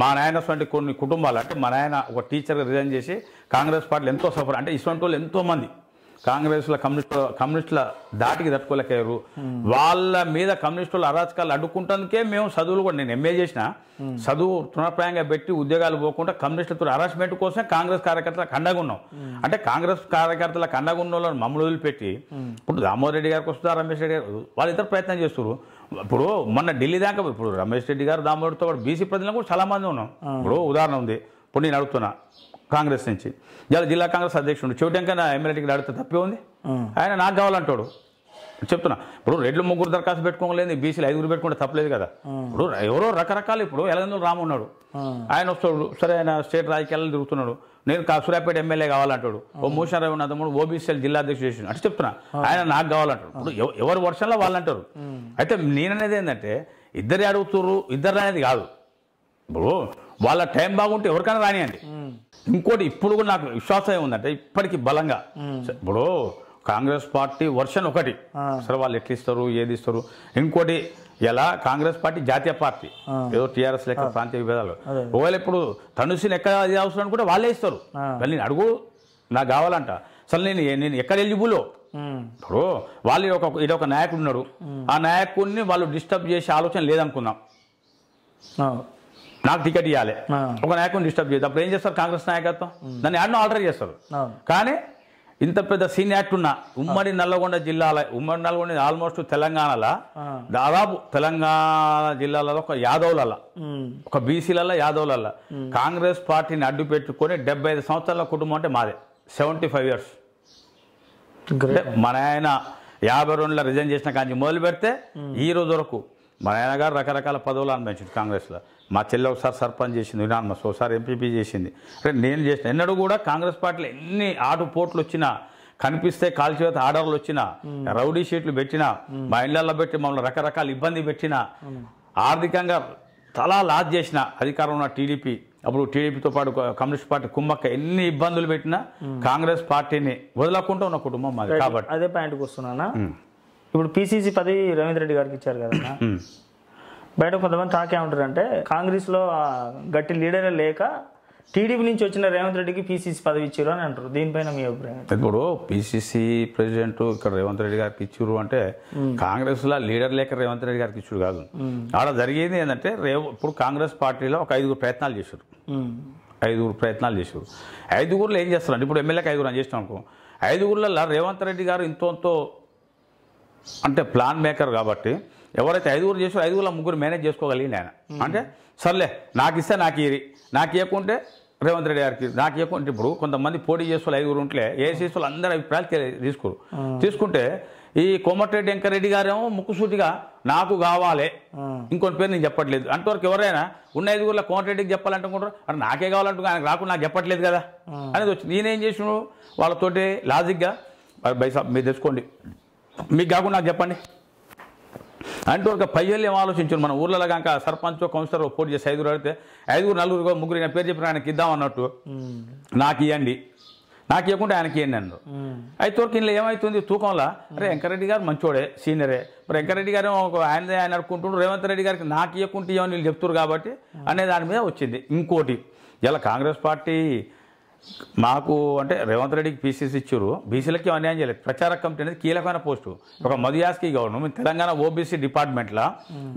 మా నాయన వంటి కొన్ని కుటుంబాలు అంటే మా నాయన ఒక టీచర్గా రిజైన్ చేసి కాంగ్రెస్ పార్టీలు ఎంతో సఫర్ అంటే ఇటువంటి వాళ్ళు ఎంతోమంది కాంగ్రెస్ల కమ్యూనిస్టుల కమ్యూనిస్టుల దాటికి తట్టుకోలేకారు hmm. వాళ్ళ మీద కమ్యూనిస్టుల అరాచకాలు అడ్డుకుంటుందికే మేము చదువులు కూడా నేను ఎంఏ చేసిన hmm. చదువు తృణప్రాయంగా పెట్టి ఉద్యోగాలు పోకుండా కమ్యూనిస్టులతో హరాస్మెంట్ కోసం కాంగ్రెస్ కార్యకర్తలు అండగా ఉన్నాం hmm. అంటే కాంగ్రెస్ కార్యకర్తల అండగా మమ్మల్ని వదిలిపెట్టి ఇప్పుడు దామోదర్ రెడ్డి గారికి వస్తుందా రమేష్ రెడ్డి గారు ఇద్దరు ప్రయత్నం చేస్తారు ఇప్పుడు మొన్న ఢిల్లీ దాకా ఇప్పుడు రమేష్ రెడ్డి గారు దామోదర్తో పాటు బీసీ ప్రజలకు కూడా మంది ఉన్నాం ఇప్పుడు ఉదాహరణ ఉంది ఇప్పుడు నేను అడుగుతున్నా కాంగ్రెస్ నుంచి జిల్లా జిల్లా కాంగ్రెస్ అధ్యక్షుడు చెవిటంకైనా ఎమ్మెల్యేకి అడిగితే తప్పే ఉంది ఆయన నాకు కావాలంటాడు చెప్తున్నా ఇప్పుడు రెండు ముగ్గురు దరఖాస్తు పెట్టుకోలేదు బీసీలు ఐదుగురు పెట్టుకుంటే తప్పలేదు కదా ఇప్పుడు ఎవరో రకరకాలు ఇప్పుడు ఎలగందులు రాము ఉన్నాడు ఆయన వస్తాడు సరే ఆయన స్టేట్ రాజకీయాలను తిరుగుతున్నాడు నేను సూర్యాపేట ఎమ్మెల్యే కావాలంటాడు ఓ మూషన్ రవి ఉన్నతమ్ముడు ఓబీసీఎల్ జిల్లా అధ్యక్షుడు చేసిన అంటే చెప్తున్నా ఆయన నాకు కావాలంటాడు ఇప్పుడు ఎవరు వర్షంలో వాళ్ళంటారు అయితే నేననేది ఏంటంటే ఇద్దరు అడుగుతున్నారు ఇద్దరు అనేది కాదు ఇప్పుడు వాళ్ళ టైం బాగుంటే ఎవరికైనా రానియండి ఇంకోటి ఇప్పుడు కూడా నాకు విశ్వాసం ఏముందంటే ఇప్పటికీ బలంగా ఇప్పుడు కాంగ్రెస్ పార్టీ వర్షన్ ఒకటి అసలు వాళ్ళు ఎట్లు ఇస్తారు ఏది ఇస్తారు ఇంకోటి ఎలా కాంగ్రెస్ పార్టీ జాతీయ పార్టీ ఏదో టీఆర్ఎస్ లెక్క ప్రాంతీయ విభేదాలు ఒకవేళ ఇప్పుడు తనుసిని ఎక్కడ అవసరం అనుకుంటే వాళ్ళే ఇస్తారు మళ్ళీ అడుగు నాకు కావాలంట అసలు నేను నేను ఎక్కడ ఎలిజిబులో ఇప్పుడు వాళ్ళు ఒక ఇది ఒక నాయకుడు ఉన్నాడు ఆ నాయకుడిని వాళ్ళు డిస్టర్బ్ చేసే ఆలోచన లేదనుకుందాం నాకు టికెట్ ఇవ్వాలి ఒక నాయకుని డిస్టర్బ్ చేయదు అప్పుడు ఏం చేస్తారు కాంగ్రెస్ నాయకత్వం దాన్ని ఆడను ఆల్టర్ చేస్తారు కానీ ఇంత పెద్ద సీన్ యాక్ట్ ఉన్న ఉమ్మడి నల్లగొండ జిల్లాల ఉమ్మడి నల్గొండ ఆల్మోస్ట్ తెలంగాణలో దాదాపు తెలంగాణ జిల్లాలలో ఒక యాదవ్లలో ఒక బీసీలలో యాదవ్లలో కాంగ్రెస్ పార్టీని అడ్డు పెట్టుకొని డెబ్బై ఐదు సంవత్సరాల కుటుంబం అంటే మాదే సెవెంటీ ఫైవ్ ఇయర్స్ మన ఆయన యాభై రెండులో రిజైన్ చేసిన కానీ మొదలు పెడితే ఈ రోజు వరకు మన ఆయన గారు రకరకాల పదవులు అనుభవించింది కాంగ్రెస్లో మా చెల్లె ఒకసారి సర్పంచ్ చేసింది యునాన్మస్ ఒకసారి ఎంపీపీ చేసింది అంటే నేను చేసిన ఎన్నడూ కూడా కాంగ్రెస్ పార్టీలో ఎన్ని పోట్లు వచ్చినా కనిపిస్తే కాల్చివేత ఆర్డర్లు వచ్చినా రౌడీ షీట్లు పెట్టినా మా ఇళ్లలో పెట్టి మమ్మల్ని రకరకాల ఇబ్బంది పెట్టినా ఆర్థికంగా తలా లాజ్ చేసిన అధికారం ఉన్న టీడీపీ అప్పుడు టీడీపీతో పాటు కమ్యూనిస్ట్ పార్టీ కుమ్మక్క ఎన్ని ఇబ్బందులు పెట్టినా కాంగ్రెస్ పార్టీని వదలకుండా ఉన్న కుటుంబం మాది కాబట్టి అదే పాయింట్కి వస్తున్నా ఇప్పుడు పీసీసీ పదవి రవీంద్ర రెడ్డి గారికి ఇచ్చారు కదా బయట కొంతమంది తాకే ఉంటారు అంటే కాంగ్రెస్లో గట్టి లీడరే లేక టీడీపీ నుంచి వచ్చిన రేవంత్ రెడ్డికి పీసీసీ పదవి ఇచ్చారు అని అంటారు దీనిపైన మీ అభిప్రాయం ఇప్పుడు పీసీసీ ప్రెసిడెంట్ ఇక్కడ రేవంత్ రెడ్డి గారికి ఇచ్చారు అంటే కాంగ్రెస్ లో లీడర్ లేక రేవంత్ రెడ్డి గారికి ఇచ్చారు కాదు ఆడ జరిగేది ఏంటంటే రేవ ఇప్పుడు కాంగ్రెస్ పార్టీలో ఒక ఐదుగురు ప్రయత్నాలు చేశారు ఐదుగురు ప్రయత్నాలు చేశారు ఐదుగురులో ఏం చేస్తారంటే ఇప్పుడు ఎమ్మెల్యేకి ఐదుగురు అని చేసినాం అనుకో ఐదుగురులలో రేవంత్ రెడ్డి గారు ఇంతో అంటే ప్లాన్ మేకర్ కాబట్టి ఎవరైతే ఐదుగురు చేసారో ఐదుగురు ముగ్గురు మేనేజ్ చేసుకోగలిగింది ఆయన అంటే సర్లే నాకు ఇస్తే నాకు ఇరి నాకు ఇవ్వకుంటే రేవంత్ రెడ్డి గారికి నాకు ఇవ్వకుంటే ఇప్పుడు కొంతమంది పోటీ చేసే ఐదుగురు ఉంటే ఏ సీసులు అందరి అభిప్రాయాలు తీసుకోరు తీసుకుంటే ఈ కోమటిరెడ్డి వెంకరెడ్డి గారేమో ముక్కుసూటిగా నాకు కావాలి ఇంకొన్ని పేరు నేను చెప్పట్లేదు అంతవరకు ఎవరైనా ఉన్న ఐదుగురులో కోమటిరెడ్డికి చెప్పాలంటుకుంటారు అంటే నాకే కావాలంటున్నా ఆయనకు రాకుండా నాకు చెప్పట్లేదు కదా అనేది వచ్చింది నేనేం చేసినాడు వాళ్ళతోటి లాజిక్గా బైసా మీరు తెచ్చుకోండి మీకు కాకుండా నాకు చెప్పండి అంటే ఒక పైజల్యం ఏం ఆలోచించాను మన ఊర్లలో కనుక సర్పంచ్ కౌన్సిలర్ పోటీ చేసి ఐదుగురు అడిగితే ఐదుగురు నలుగురు ముగ్గురు పేరు చెప్పిన ఆయనకి ఇద్దాం అన్నట్టు నాకు ఇవ్వండి నాకు ఇవ్వకుండా ఆయనకి ఇవ్వండి అన్నారు అయితే ఇంట్లో ఏమవుతుంది తూకంలో అరే వెంకరెడ్డి గారు మంచోడే సీనియరే మరి వెంకరెడ్డి గారు ఆయన ఆయన అనుకుంటుండ్రు రేవంత్ రెడ్డి గారికి నాకు ఇవ్వకుంటే ఇవ్వని వీళ్ళు చెప్తున్నారు కాబట్టి అనే దాని మీద వచ్చింది ఇంకోటి ఇలా కాంగ్రెస్ పార్టీ మాకు అంటే రేవంత్ రెడ్డికి పీసీసీ ఇచ్చారు బీసీలకి అన్యాయం చేయలేదు ప్రచార కమిటీ అనేది కీలకమైన పోస్టు ఒక మధుయాస్కి మేము తెలంగాణ ఓబీసీ డిపార్ట్మెంట్లో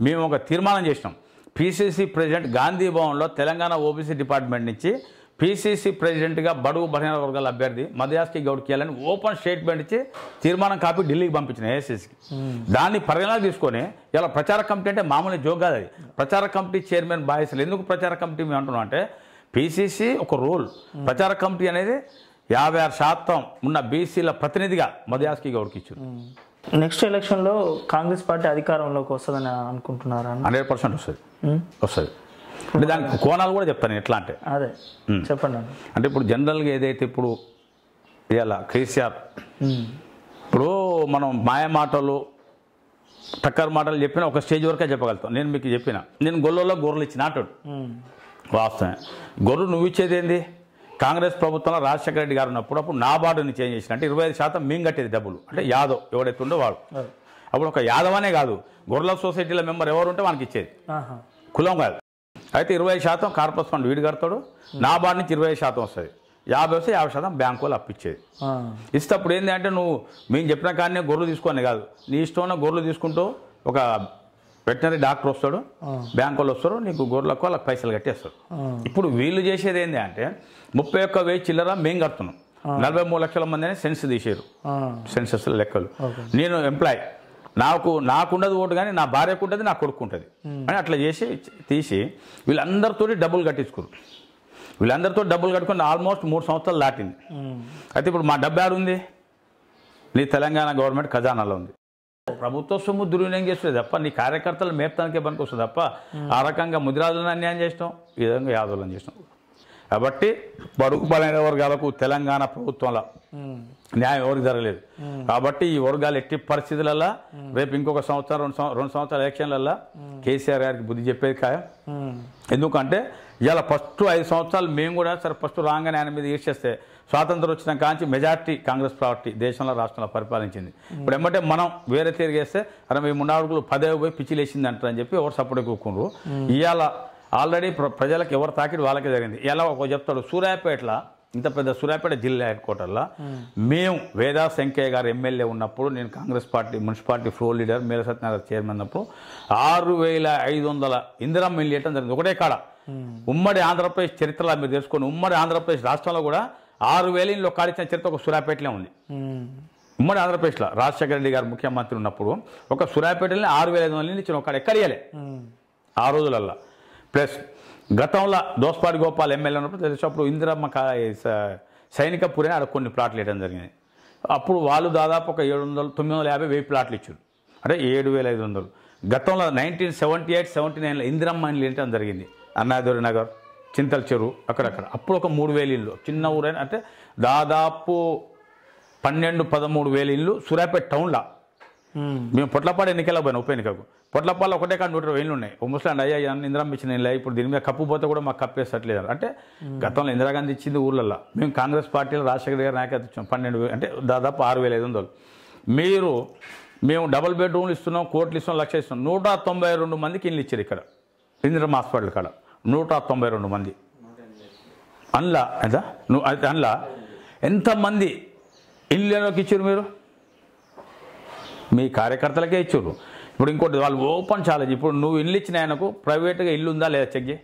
మేము ఒక తీర్మానం చేసినాం పీసీసీ ప్రెసిడెంట్ గాంధీ భవన్లో తెలంగాణ ఓబీసీ డిపార్ట్మెంట్ నుంచి పీసీసీ ప్రెసిడెంట్గా బడుగు బలహీన వర్గాల అభ్యర్థి మధుయాస్కి గౌడ్ కేయాలని ఓపెన్ స్టేట్మెంట్ ఇచ్చి తీర్మానం కాపీ ఢిల్లీకి పంపించిన ఏఎస్ఎస్కి దాన్ని పరిగణన తీసుకొని ఇలా ప్రచార కమిటీ అంటే మామూలు జోక్ కాదు ప్రచార కమిటీ చైర్మన్ బాయసలు ఎందుకు ప్రచార కమిటీ మేము అంటున్నాం అంటే పీసీసీ ఒక రోల్ ప్రచార కమిటీ అనేది యాభై ఆరు శాతం ఉన్న బీసీల ప్రతినిధిగా మధ్యాస్కి గౌడ్కి ఇచ్చారు నెక్స్ట్ hmm. ఎలక్షన్లో కాంగ్రెస్ పార్టీ అధికారంలోకి వస్తుందని అనుకుంటున్నారా హండ్రెడ్ పర్సెంట్ వస్తుంది hmm? వస్తుంది అంటే దానికి కోణాలు కూడా చెప్తాను ఎట్లా అంటే అదే hmm. చెప్పండి అంటే ఇప్పుడు జనరల్గా ఏదైతే ఇప్పుడు ఇవాళ కేసీఆర్ ఇప్పుడు మనం మాయ మాటలు టక్కర్ మాటలు చెప్పిన ఒక స్టేజ్ వరకే చెప్పగలుగుతాం నేను మీకు చెప్పిన నేను గొల్లలో గొర్రెలు ఇచ్చిన అంటాడు వాస్తవమే గొర్రె నువ్వు ఇచ్చేదేంది కాంగ్రెస్ ప్రభుత్వంలో రాజశేఖర రెడ్డి గారు ఉన్నప్పుడు అప్పుడు నాబార్డుని చేంజ్ చేసిన అంటే ఇరవై ఐదు శాతం మేము కట్టేది డబ్బులు అంటే యాదవ్ ఎవడైతే ఉండో వాడు అప్పుడు ఒక యాదవ్ అనే కాదు గొర్రెల సొసైటీలో మెంబర్ ఎవరు ఉంటే మనకి ఇచ్చేది కులం కాదు అయితే ఇరవై శాతం కార్పొరస్ ఫండ్ వీడు కడతాడు నాబార్డు నుంచి ఇరవై శాతం వస్తుంది యాభై వస్తే యాభై శాతం బ్యాంకు వాళ్ళు అప్పిచ్చేది ఇస్తే అప్పుడు ఏంటంటే అంటే నువ్వు మేము చెప్పిన కానీ గొర్రెలు తీసుకోని కాదు నీ ఉన్న గొర్రెలు తీసుకుంటూ ఒక వెటనరీ డాక్టర్ వస్తాడు బ్యాంకు వాళ్ళు వస్తారు నీకు గొర్రెలకు వాళ్ళకి పైసలు కట్టేస్తాడు ఇప్పుడు వీళ్ళు చేసేది ఏంటి అంటే ముప్పై ఒక్క వెయ్యి చిల్లర మేము కడుతున్నాం నలభై మూడు లక్షల మంది సెన్స్ తీసారు సెన్సెస్ లెక్కలు నేను ఎంప్లాయ్ నాకు నాకుండదు ఓటు కానీ నా భార్యకు ఉంటుంది నా కొడుకు ఉంటుంది అని అట్లా చేసి తీసి వీళ్ళందరితో డబ్బులు కట్టించుకోరు వీళ్ళందరితో డబ్బులు కట్టుకుని ఆల్మోస్ట్ మూడు సంవత్సరాలు దాటింది అయితే ఇప్పుడు మా డబ్బు ఉంది నీ తెలంగాణ గవర్నమెంట్ ఖజానాలో ఉంది ప్రభుత్వ సొమ్ము దుర్వినియోగం చేస్తుంది తప్ప నీ కార్యకర్తలు పనికి పనికొస్తుంది తప్ప ఆ రకంగా ముదిరాజులను అన్యాయం చేసినాం ఈ విధంగా యాదవులను చేసినాం కాబట్టి బడుగు బలైన వర్గాలకు తెలంగాణ ప్రభుత్వంలో న్యాయం ఎవరికి జరగలేదు కాబట్టి ఈ వర్గాలు ఎట్టి పరిస్థితులల్లా రేపు ఇంకొక సంవత్సరం రెండు రెండు సంవత్సరాల ఎలక్షన్లల్లా కేసీఆర్ గారికి బుద్ధి చెప్పేది ఖాయం ఎందుకంటే ఇలా ఫస్ట్ ఐదు సంవత్సరాలు మేము కూడా సరే ఫస్ట్ రాగానే ఆయన మీద ఈడ్చేస్తే స్వాతంత్రం వచ్చిన కాంచి మెజార్టీ కాంగ్రెస్ పార్టీ దేశంలో రాష్ట్రంలో పరిపాలించింది ఇప్పుడు ఎమ్మటే మనం వేరే తిరిగేస్తే అరే మేము మున్నాడుకులు పదే పోయి పిచ్చిలేసింది అంటారని చెప్పి ఎవరు సపోర్ట్ కూకున్నారు ఇవాళ ఆల్రెడీ ప్రజలకు ఎవరు తాకిడి వాళ్ళకి జరిగింది ఎలా ఒక చెప్తాడు సూర్యాపేటలో ఇంత పెద్ద సూర్యాపేట జిల్లా హెడ్ క్వార్టర్లో మేము వేదా శంకయ్య గారు ఎమ్మెల్యే ఉన్నప్పుడు నేను Congress party municipality floor leader మేల సత్యనారాయణ చైర్మన్ అన్నప్పుడు ఆరు వేల ఐదు వందల ఇందిరమ్మ ఇల్లు జరిగింది ఒకటే కాడ ఉమ్మడి ఆంధ్రప్రదేశ్ చరిత్రలో మీరు తెలుసుకోండి ఉమ్మడి ఆంధ్రప్రదేశ్ రాష్ట్రంలో కూడా ఆరు వేల ఇండ్లు కాల్చిన చరిత్ర ఒక సురాపేటలే ఉంది ఉమ్మడి ఆంధ్రప్రదేశ్లో రాజశేఖర రెడ్డి గారు ముఖ్యమంత్రి ఉన్నప్పుడు ఒక సూర్యాపేటలోనే ఆరు వేల ఐదు వందల ఇచ్చిన ఒక ఎక్కరియలే ఆ రోజులల్లో ప్లస్ గతంలో దోస్పాటి గోపాల్ ఎమ్మెల్యే ఉన్నప్పుడు తెలిసినప్పుడు ఇందిరమ్మ సైనిక అని ఆడ కొన్ని ప్లాట్లు వేయడం జరిగింది అప్పుడు వాళ్ళు దాదాపు ఒక ఏడు వందల తొమ్మిది వందల యాభై వెయ్యి ప్లాట్లు ఇచ్చారు అంటే ఏడు వేల ఐదు వందలు గతంలో నైన్టీన్ సెవెంటీ ఎయిట్ సెవెంటీ నైన్లో ఇందిరమ్మ అని లేటం జరిగింది అన్నాదురి నగర్ చింతల చెరువు అక్కడక్కడ అప్పుడు ఒక మూడు వేలు ఇల్లు చిన్న ఊరైన అంటే దాదాపు పన్నెండు పదమూడు వేలు ఇల్లు సూర్యాపేట టౌన్లో మేము పొట్లపాడు ఎన్నికల పోయినా ఉప ఎన్నికకు పొట్లపాడు ఒకటే కాదు నూట ఇరవై ఉన్నాయి ఓ ముసలాండ్ అయ్యా ఇందిరా ఇచ్చిన ఇల్లు ఇప్పుడు దీని మీద కప్పు పోతే కూడా మాకు కప్పేసట్లేదు అంటే గతంలో ఇందిరాగాంధీ ఇచ్చింది ఊళ్ళల్లో మేము కాంగ్రెస్ పార్టీలో రాజశేఖర్ గారి నాయకత్వం ఇచ్చాం పన్నెండు అంటే దాదాపు ఆరు వేల ఐదు వందలు మీరు మేము డబుల్ బెడ్రూమ్లు ఇస్తున్నాం కోట్లు ఇస్తున్నాం లక్ష ఇస్తున్నాం నూట తొంభై రెండు మందికి ఇల్లు ఇచ్చారు ఇక్కడ ఇందిరా హాస్పిటల్ కాడ నూట తొంభై రెండు మంది అన్లా ఎంత నువ్వు అన్లా ఎంతమంది ఇల్లులోకి ఇచ్చారు మీరు మీ కార్యకర్తలకే ఇచ్చారు ఇప్పుడు ఇంకోటి వాళ్ళు ఓపెన్ ఛాలెంజ్ ఇప్పుడు నువ్వు ఇల్లు ఇచ్చిన ఆయనకు ప్రైవేట్గా ఇల్లు ఉందా లేదా చెక్ చేయి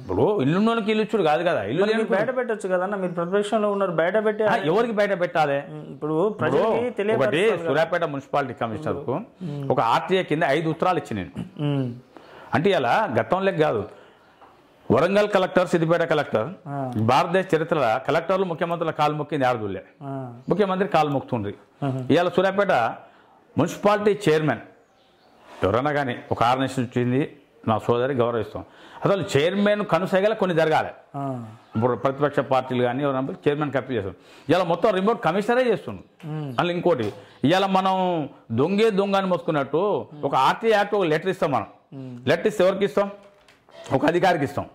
ఇప్పుడు ఇల్లున్నోనికి ఇల్లు ఇచ్చుడు కాదు కదా ఇల్లు బయట పెట్టచ్చు కదా మీరు ప్రతిపక్షంలో ఉన్నారు బయట పెట్టి ఎవరికి బయట పెట్టాలి ఇప్పుడు ఒకటి సూర్యాపేట మున్సిపాలిటీ కమిషనర్కు ఒక ఆర్టీఏ కింద ఐదు ఉత్తరాలు ఇచ్చి నేను అంటే ఇలా గతంలోకి కాదు వరంగల్ కలెక్టర్ సిద్దిపేట కలెక్టర్ భారతదేశ చరిత్రల కలెక్టర్లు ముఖ్యమంత్రుల కాలు మొక్కింది ఆడదుల్లే ముఖ్యమంత్రి కాలు మొక్కుతుండ్రి ఇవాళ సూర్యాపేట మున్సిపాలిటీ చైర్మన్ ఎవరన్నా కానీ ఒక నిమిషం వచ్చింది నా సోదరి గౌరవిస్తాం అసలు చైర్మన్ కనుసాగల కొన్ని జరగాలి ఇప్పుడు ప్రతిపక్ష పార్టీలు కానీ ఎవరన్నా చైర్మన్ కప్పి చేస్తాం ఇలా మొత్తం రిమోట్ కమిషనరే చేస్తున్నాం అందులో ఇంకోటి ఇవాళ మనం దొంగే దొంగ అని మోసుకున్నట్టు ఒక ఆర్టీ యాక్ట్ ఒక లెటర్ ఇస్తాం మనం లెటర్ ఇస్తే ఎవరికి ఇస్తాం ఒక అధికారికి ఇస్తాం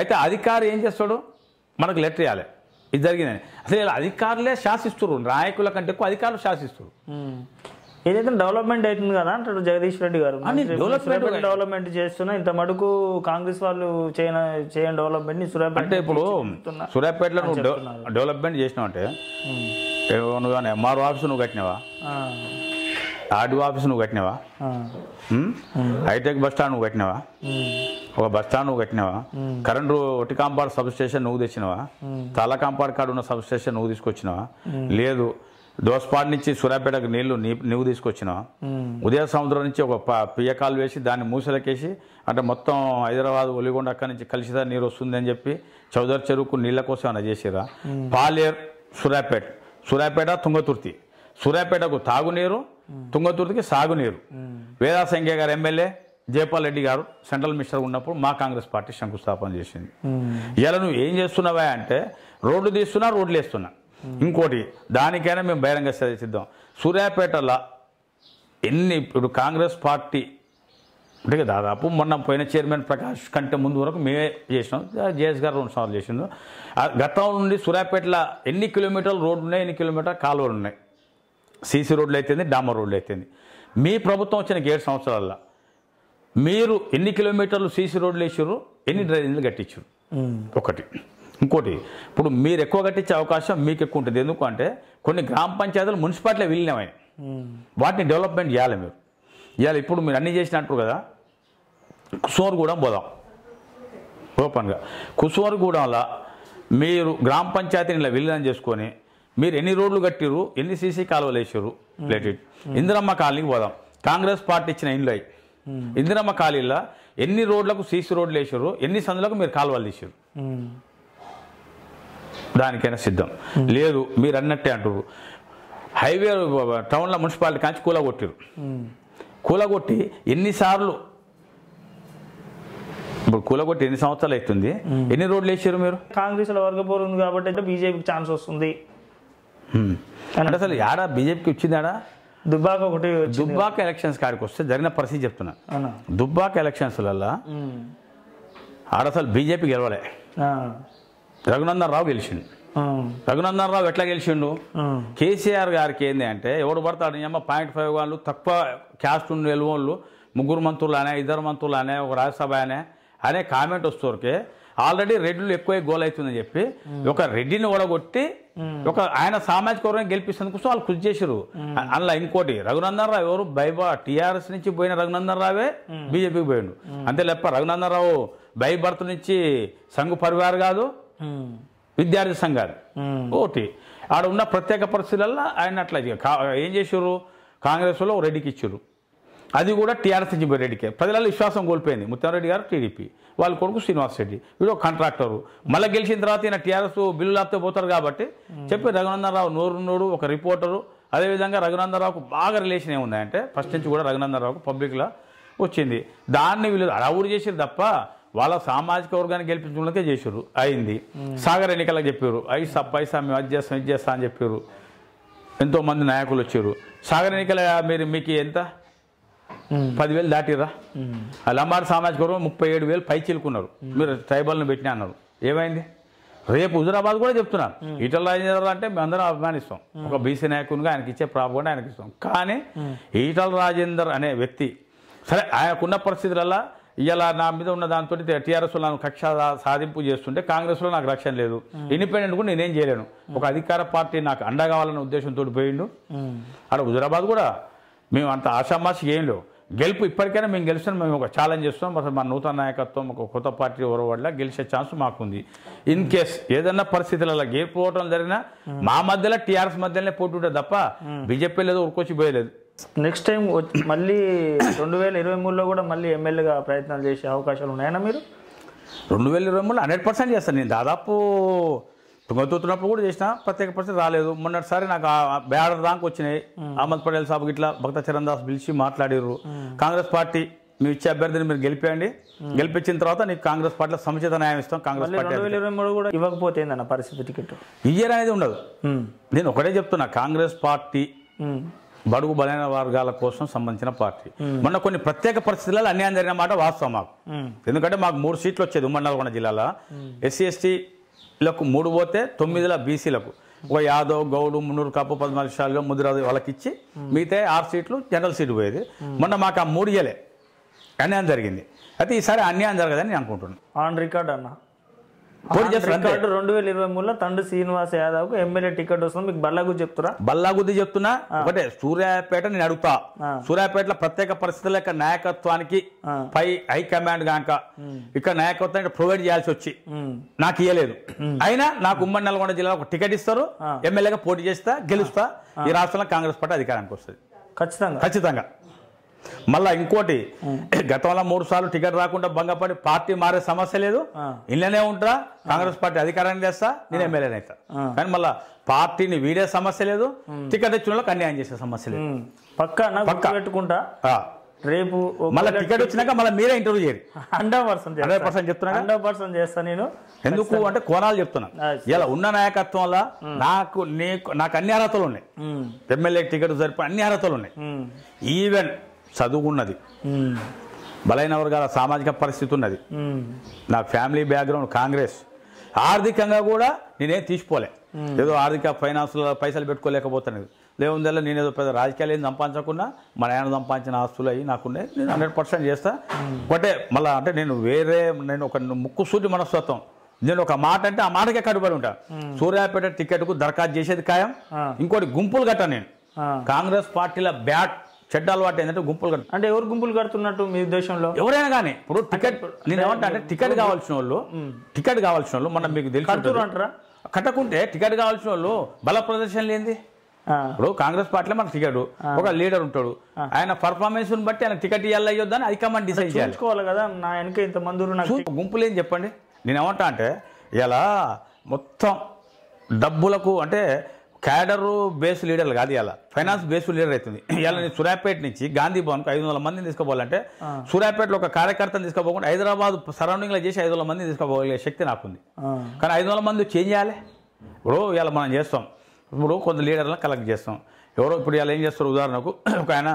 అయితే అధికారి ఏం చేస్తాడు మనకు లెటర్ ఇవ్వాలి ఇది జరిగిందని అసలు ఇలా అధికారులే శాసిస్తారు నాయకుల కంటే ఎక్కువ అధికారులు శాసిస్తారు ఏదైతే డెవలప్మెంట్ అవుతుంది కదా అంటాడు జగదీష్ రెడ్డి గారు డెవలప్మెంట్ డెవలప్మెంట్ చేస్తున్నా ఇంత మటుకు కాంగ్రెస్ వాళ్ళు చేయన చేయని డెవలప్మెంట్ అంటే ఇప్పుడు సూర్యాపేటలో నువ్వు డెవలప్మెంట్ చేసినావు అంటే నువ్వు ఎంఆర్ఓ ఆఫీస్ నువ్వు కట్టినావా ఆర్డీఓ ఆఫీస్ నువ్వు కట్టినావా హైటెక్ బస్ స్టాండ్ నువ్వు కట్టినావా ఒక బస్ స్టాండ్ నువ్వు కట్టినావా కరెంటు ఒట్టి కాంపౌండ్ సబ్ స్టేషన్ నువ్వు తెచ్చినావా తల కాంపౌండ్ కాడు ఉన్న సబ్ స్టేషన్ నువ్వు తీసుకొచ్చినావా లేదు దోసపాడు నుంచి సురాపేటకు నీళ్లు నువ్వు తీసుకొచ్చినావా ఉదయ సముద్రం నుంచి ఒక పియ్యకాలు వేసి దాన్ని మూసలకేసి అంటే మొత్తం హైదరాబాద్ ఒలిగొండ అక్కడి నుంచి కలిసిదా నీరు వస్తుంది అని చెప్పి చౌదరి చెరువుకు నీళ్ల కోసం అన్న చేసేదా పాలేరు సురాపేట సురాపేట తుంగతుర్తి సూర్యాపేటకు తాగునీరు తుంగతుర్తికి సాగునీరు వేదా సంఖ్య గారు ఎమ్మెల్యే జయపాల్ రెడ్డి గారు సెంట్రల్ మినిస్టర్ ఉన్నప్పుడు మా కాంగ్రెస్ పార్టీ శంకుస్థాపన చేసింది ఇలా నువ్వు ఏం చేస్తున్నావా అంటే రోడ్లు తీస్తున్నా రోడ్లు వేస్తున్నా ఇంకోటి దానికైనా మేము బహిరంగ సరిచిద్దాం సూర్యాపేటలో ఎన్ని ఇప్పుడు కాంగ్రెస్ పార్టీ అంటే దాదాపు మొన్న పోయిన చైర్మన్ ప్రకాష్ కంటే ముందు వరకు మేమే చేసినాం జేఎస్ గారు రెండు సార్లు చేసిండు గతం నుండి సూర్యాపేటలో ఎన్ని కిలోమీటర్లు రోడ్లు ఉన్నాయి ఎన్ని కిలోమీటర్ కాలువలు ఉన్నాయి సీసీ రోడ్లు అయితే డామర్ రోడ్లు అయితే మీ ప్రభుత్వం వచ్చిన ఏడు సంవత్సరాల్లో మీరు ఎన్ని కిలోమీటర్లు సీసీ రోడ్లు వేసారు ఎన్ని డ్రైనేజీలు కట్టించారు ఒకటి ఇంకోటి ఇప్పుడు మీరు ఎక్కువ కట్టించే అవకాశం మీకు ఎక్కువ ఉంటుంది ఎందుకు అంటే కొన్ని గ్రామ పంచాయతీలు మున్సిపాలిటీలో వెళ్ళినవి వాటిని డెవలప్మెంట్ చేయాలి మీరు ఇవాళ ఇప్పుడు మీరు అన్నీ చేసినట్టు కదా కుసోరుగూడెం పోదాం ఓపెన్గా కుసోరుగూడెంలో మీరు గ్రామ పంచాయతీని ఇలా విలీనం చేసుకొని మీరు ఎన్ని రోడ్లు కట్టిరు ఎన్ని సీసీ కాలువలు వేసారు రిలేటెడ్ ఇందిరమ్మ కాలనీకి పోదాం కాంగ్రెస్ పార్టీ ఇచ్చిన ఇండ్లు అయి Hmm. ఇందిరమ్మ ఖాళీలో ఎన్ని రోడ్లకు సీసీ రోడ్లు వేసారు ఎన్ని సందులకు మీరు కాలువలు తీసారు hmm. దానికైనా సిద్ధం hmm. లేదు మీరు అన్నట్టే అంటారు హైవే టౌన్లో మున్సిపాలిటీ కాంచి కూల కూలగొట్టి ఎన్నిసార్లు ఇప్పుడు కూలగొట్టి ఎన్ని సంవత్సరాలు అవుతుంది ఎన్ని రోడ్లు వేసారు మీరు కాంగ్రెస్ లో ఉంది కాబట్టి బీజేపీకి ఛాన్స్ వస్తుంది అంటే అసలు యాడా బీజేపీకి వచ్చిందాడా దుబ్బాక ఒకటి దుబ్బాక ఎలక్షన్స్ కాడికి వస్తే జరిగిన పరిస్థితి చెప్తున్నా దుబ్బాక ఎలక్షన్స్లల్లా ఆడ అసలు బీజేపీ గెలవలే రఘునందన్ రావు గెలిచిండు రఘునందన్ రావు ఎట్లా గెలిచిండు కేసీఆర్ గారికి ఏంది అంటే ఎవడు పడతాడు ఏమో పాయింట్ ఫైవ్ వాళ్ళు తక్కువ క్యాస్ట్ ఉండి వాళ్ళు ముగ్గురు మంత్రులు అనే ఇద్దరు మంత్రులు అనే ఒక రాజ్యసభ అనే అనే కామెంట్ వస్తువరకే ఆల్రెడీ రెడ్డిలు ఎక్కువ గోల్ అవుతుందని చెప్పి ఒక రెడ్డిని ఓడగొట్టి Hmm. ఒక ఆయన సామాజిక గెలిపిస్తున్న కోసం వాళ్ళు కృషి చేశారు hmm. అందులో ఇంకోటి రఘునందన్ రావు ఎవరు బైబా టీఆర్ఎస్ నుంచి పోయిన రఘునందన్ రావే hmm. బీజేపీకి పోయిండు అంతే లేప రఘునందన్ రావు బైబర్త్ నుంచి సంఘ పరివార్ కాదు విద్యార్థి సంఘాలు ఒకటి ఆడ ఉన్న ప్రత్యేక పరిస్థితులలో ఆయన అట్లా ఏం చేశారు కాంగ్రెస్ వాళ్ళు రెడ్డికి ఇచ్చారు అది కూడా టీఆర్ఎస్ నుంచి రెడ్డికే ప్రజలలో విశ్వాసం కోల్పోయింది ముత్తారెడ్డి గారు టీడీపీ వాళ్ళ కొడుకు శ్రీనివాస్ రెడ్డి వీడు కాంట్రాక్టరు మళ్ళీ గెలిచిన తర్వాత ఈయన టీఆర్ఎస్ బిల్లు లాప్తే పోతారు కాబట్టి చెప్పి రఘునందనరావు నోరు నోడు ఒక రిపోర్టరు అదేవిధంగా రఘునందనరావుకు బాగా రిలేషన్ ఏముందంటే ఫస్ట్ నుంచి కూడా రఘునందనరావుకు పబ్లిక్లో వచ్చింది దాన్ని వీళ్ళు ఊరు చేసారు తప్ప వాళ్ళ సామాజిక వర్గాన్ని గెలిపించడానికే చేశారు అయింది సాగర్ ఎన్నికల చెప్పారు ఐసా పైసా మేము అది చేస్తాం ఇది చేస్తా అని చెప్పారు ఎంతోమంది నాయకులు వచ్చారు సాగర్ ఎన్నికల మీరు మీకు ఎంత పదివేలు దాటిర్రా లంబాడి సామాజిక వర్గం ముప్పై ఏడు వేలు పై చిలుకున్నారు మీరు ట్రైబల్ని పెట్టినా అన్నారు ఏమైంది రేపు హుజురాబాద్ కూడా చెప్తున్నారు ఈటల రాజేంద్రరావు అంటే మేము అందరం అభిమానిస్తాం ఒక బీసీ నాయకునిగా ఆయనకి ఇచ్చే కూడా ఆయనకి ఇస్తాం కానీ ఈటల రాజేందర్ అనే వ్యక్తి సరే ఆయనకున్న పరిస్థితులలో ఇలా నా మీద ఉన్న దాంతో టీఆర్ఎస్లో లో కక్ష సాధింపు చేస్తుంటే కాంగ్రెస్లో నాకు రక్షణ లేదు ఇండిపెండెంట్ కూడా నేనేం చేయలేను ఒక అధికార పార్టీ నాకు అండ కావాలనే ఉద్దేశంతో పోయిండు అక్కడ హుజురాబాద్ కూడా మేము అంత ఆషామాషి ఏం లేవు గెలుపు ఇప్పటికైనా మేము గెలిచిన మేము ఒక ఛాలెంజ్ చేస్తాం అసలు మా నూతన నాయకత్వం ఒక కొత్త పార్టీ ఎవరో గెలిచే ఛాన్స్ మాకుంది ఇన్ కేస్ ఏదన్నా పరిస్థితులలో గెలిపోవటం జరిగినా మా మధ్యలో టీఆర్ఎస్ మధ్యలోనే పోటీ తప్ప బీజేపీ లేదు ఉరుకొచ్చి పోయలేదు నెక్స్ట్ టైం మళ్ళీ రెండు వేల ఇరవై మూడులో కూడా మళ్ళీ ఎమ్మెల్యేగా ప్రయత్నాలు చేసే అవకాశాలు ఉన్నాయన్నా మీరు రెండు వేల ఇరవై మూడులో హండ్రెడ్ పర్సెంట్ చేస్తాను నేను దాదాపు తుంగతూతున్నప్పుడు కూడా చేసిన ప్రత్యేక పరిస్థితి రాలేదు మొన్నటిసారి నాకు బ్యాడర్ దాకా వచ్చినాయి అహ్మద్ పటేల్ సాబు ఇట్లా భక్త చరణ్ దాస్ పిలిచి మాట్లాడారు కాంగ్రెస్ పార్టీ మీ ఇచ్చే అభ్యర్థిని మీరు గెలిపేయండి గెలిపించిన తర్వాత నీకు కాంగ్రెస్ పార్టీలో సముచిత న్యాయం ఇస్తాం కాంగ్రెస్ పార్టీ ఇవ్వకపోతే ఏందన్న పరిస్థితి టికెట్ ఇయర్ అనేది ఉండదు నేను ఒకటే చెప్తున్నా కాంగ్రెస్ పార్టీ బడుగు బలైన వర్గాల కోసం సంబంధించిన పార్టీ మొన్న కొన్ని ప్రత్యేక పరిస్థితులలో అన్యాయం జరిగిన మాట వాస్తవం మాకు ఎందుకంటే మాకు మూడు సీట్లు వచ్చేది ఉమ్మడి నల్గొండ జిల్లాలో ఎస్సీ ఎస్టీ లకు మూడు పోతే తొమ్మిదిల బీసీలకు ఒక యాదవ్ గౌడు మున్నూరు కప్పు పద్మశాలిలో ముదిరాజు వాళ్ళకి ఇచ్చి మిగతా ఆరు సీట్లు జనరల్ సీట్ పోయేది మొన్న మాకు ఆ మూడు ఇయ్యలే అన్యాయం జరిగింది అయితే ఈసారి అన్యాయం జరగదని నేను అనుకుంటున్నాను ఆన్ రికార్డ్ అన్న రెండు వేల ఇరవై మూడులో తండ్రి శ్రీనివాస్ యాదవ్ కు ఎమ్మెల్యే టికెట్ వస్తుంది మీకు బల్లా గుద్ది చెప్తురా గుద్ది చెప్తున్నా ఒకటే సూర్యాపేట నేను అడుగుతా సూర్యాపేటలో ప్రత్యేక పరిస్థితుల యొక్క నాయకత్వానికి పై హైకమాండ్ గాక ఇక్కడ నాయకత్వానికి ప్రొవైడ్ చేయాల్సి వచ్చి నాకు ఇవ్వలేదు అయినా నాకు ఉమ్మడి నల్గొండ జిల్లాలో ఒక టికెట్ ఇస్తారు ఎమ్మెల్యేగా పోటీ చేస్తా గెలుస్తా ఈ రాష్ట్రంలో కాంగ్రెస్ పార్టీ అధికారానికి వస్తుంది ఖచ్చితంగా ఖచ్చితంగా మళ్ళా ఇంకోటి గతంలో మూడు సార్లు టికెట్ రాకుండా భంగపడి పార్టీ మారే సమస్య లేదు ఇళ్ళనే ఉంటా కాంగ్రెస్ పార్టీ అధికారాన్ని చేస్తా నేను ఎమ్మెల్యేని అయితా కానీ మళ్ళా పార్టీని వీడే సమస్య లేదు టికెట్ ఇచ్చిన వాళ్ళకి అన్యాయం చేసే సమస్య లేదు పక్క పెట్టుకుంటా రేపు మళ్ళీ టికెట్ వచ్చినాక మళ్ళీ మీరే ఇంటర్వ్యూ చేయరు హండ్రెడ్ పర్సెంట్ హండ్రెడ్ పర్సెంట్ చెప్తున్నా హండ్రెడ్ పర్సెంట్ చేస్తాను నేను ఎందుకు అంటే కోణాలు చెప్తున్నా ఇలా ఉన్న నాయకత్వంలో నాకు నీకు నాకు అన్ని అర్హతలు ఉన్నాయి ఎమ్మెల్యే టికెట్ జరిపి అన్ని అర్హతలు ఉన్నాయి ఈవెన్ చదువుకున్నది బలైన వర్గాల సామాజిక పరిస్థితి ఉన్నది నా ఫ్యామిలీ బ్యాక్గ్రౌండ్ కాంగ్రెస్ ఆర్థికంగా కూడా నేనేం తీసుకోలే ఏదో ఆర్థిక ఫైనాన్స్ పైసలు పెట్టుకోలేకపోతున్నది లేవుందల్లా నేను ఏదో పెద్ద రాజకీయాలు ఏం సంపాదించకుండా మన ఆయన సంపాదించిన ఆస్తులు అవి నాకుండే నేను హండ్రెడ్ పర్సెంట్ చేస్తా ఒకటే మళ్ళీ అంటే నేను వేరే నేను ఒక ముక్కుసూటి మనస్తత్వం నేను ఒక మాట అంటే ఆ మాటకే కట్టుబడి ఉంటా సూర్యాపేట టికెట్కు దరఖాస్తు చేసేది ఖాయం ఇంకోటి గుంపులు కట్టా నేను కాంగ్రెస్ పార్టీల బ్యాట్ చెడ్డ అలవాటు ఏంటంటే గుంపులు కడుతుంది అంటే ఎవరు గుంపులు కడుతున్నట్టు మీ దేశంలో ఎవరైనా కానీ ఇప్పుడు టికెట్ నేను ఏమంటా అంటే టికెట్ కావాల్సిన వాళ్ళు టికెట్ కావాల్సిన వాళ్ళు మనం మీకు తెలుసు అంటారా కట్టకుంటే టికెట్ కావాల్సిన వాళ్ళు బల ప్రదర్శన లేని ఇప్పుడు కాంగ్రెస్ పార్టీలో మనకు టికెట్ ఒక లీడర్ ఉంటాడు ఆయన పర్ఫార్మెన్స్ బట్టి ఆయన టికెట్ ఇవ్వాలని హైకమాండ్ డిసైడ్ చేయాలి కదా నా వెనక మంది గుంపులు ఏం చెప్పండి నేను ఏమంటా అంటే ఇలా మొత్తం డబ్బులకు అంటే క్యాడరు బేస్ లీడర్లు కాదు ఇలా ఫైనాన్స్ బేస్ లీడర్ అవుతుంది ఇలా నేను సూర్యాపేట నుంచి గాంధీ భవన్కు ఐదు వందల మందిని తీసుకోవాలంటే సూర్యాపేటలో ఒక కార్యకర్తను తీసుకోపోకుండా హైదరాబాద్ సరౌండింగ్లో చేసి ఐదు వందల మందిని తీసుకోపోగలిగే శక్తి నాకుంది కానీ ఐదు వందల మంది చేంజ్ చేయాలి ఇప్పుడు ఇలా మనం చేస్తాం ఇప్పుడు కొంత లీడర్లను కలెక్ట్ చేస్తాం ఎవరో ఇప్పుడు ఇలా ఏం చేస్తారు ఉదాహరణకు ఒక ఆయన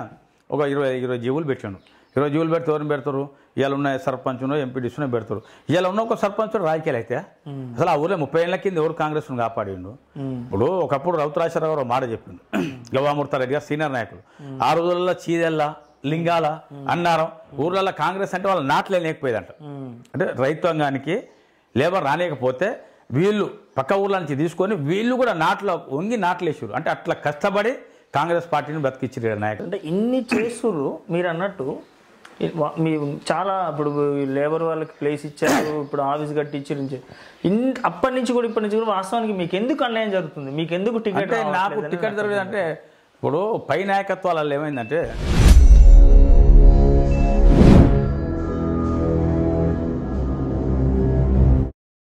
ఒక ఇరవై ఇరవై జీవులు పెట్టాను ఇరవై జీవులు పెడితే ఎవరిని పెడతారు ఇవాళ ఉన్న సర్పంచ్నో ఎంపీడీసీనో పెడతారు ఇవాళ ఉన్న ఒక సర్పంచ్ రాజకీయాలు అయితే అసలు ఆ ఊళ్ళో ముప్పై ఏళ్ళ కింద ఎవరు కాంగ్రెస్ను కాపాడిండు ఇప్పుడు ఒకప్పుడు రౌతరాశ్వరరావు గారు మాట చెప్పిండు గవామూర్తారెడ్డి గారు సీనియర్ నాయకులు ఆ రోజులలో చీదెల్ల లింగాల అన్నారం ఊర్లలో కాంగ్రెస్ అంటే వాళ్ళ నాట్లే లేకపోయేదంట అంటే రైతాంగానికి లేబర్ రానియకపోతే వీళ్ళు పక్క ఊర్ల నుంచి తీసుకొని వీళ్ళు కూడా నాట్లో వంగి నాట్లేసారు అంటే అట్లా కష్టపడి కాంగ్రెస్ పార్టీని బతికిచ్చారు నాయకులు అంటే ఇన్ని చేసురు మీరు అన్నట్టు మీ చాలా ఇప్పుడు లేబర్ వాళ్ళకి ప్లేస్ ఇచ్చారు ఇప్పుడు ఆఫీస్ కట్టించారు ఇంత అప్పటి నుంచి కూడా ఇప్పటి నుంచి కూడా వాస్తవానికి మీకు ఎందుకు అన్యాయం జరుగుతుంది మీకు ఎందుకు టికెట్ నాకు టికెట్ దొరకదు అంటే ఇప్పుడు పై నాయకత్వాలలో ఏమైందంటే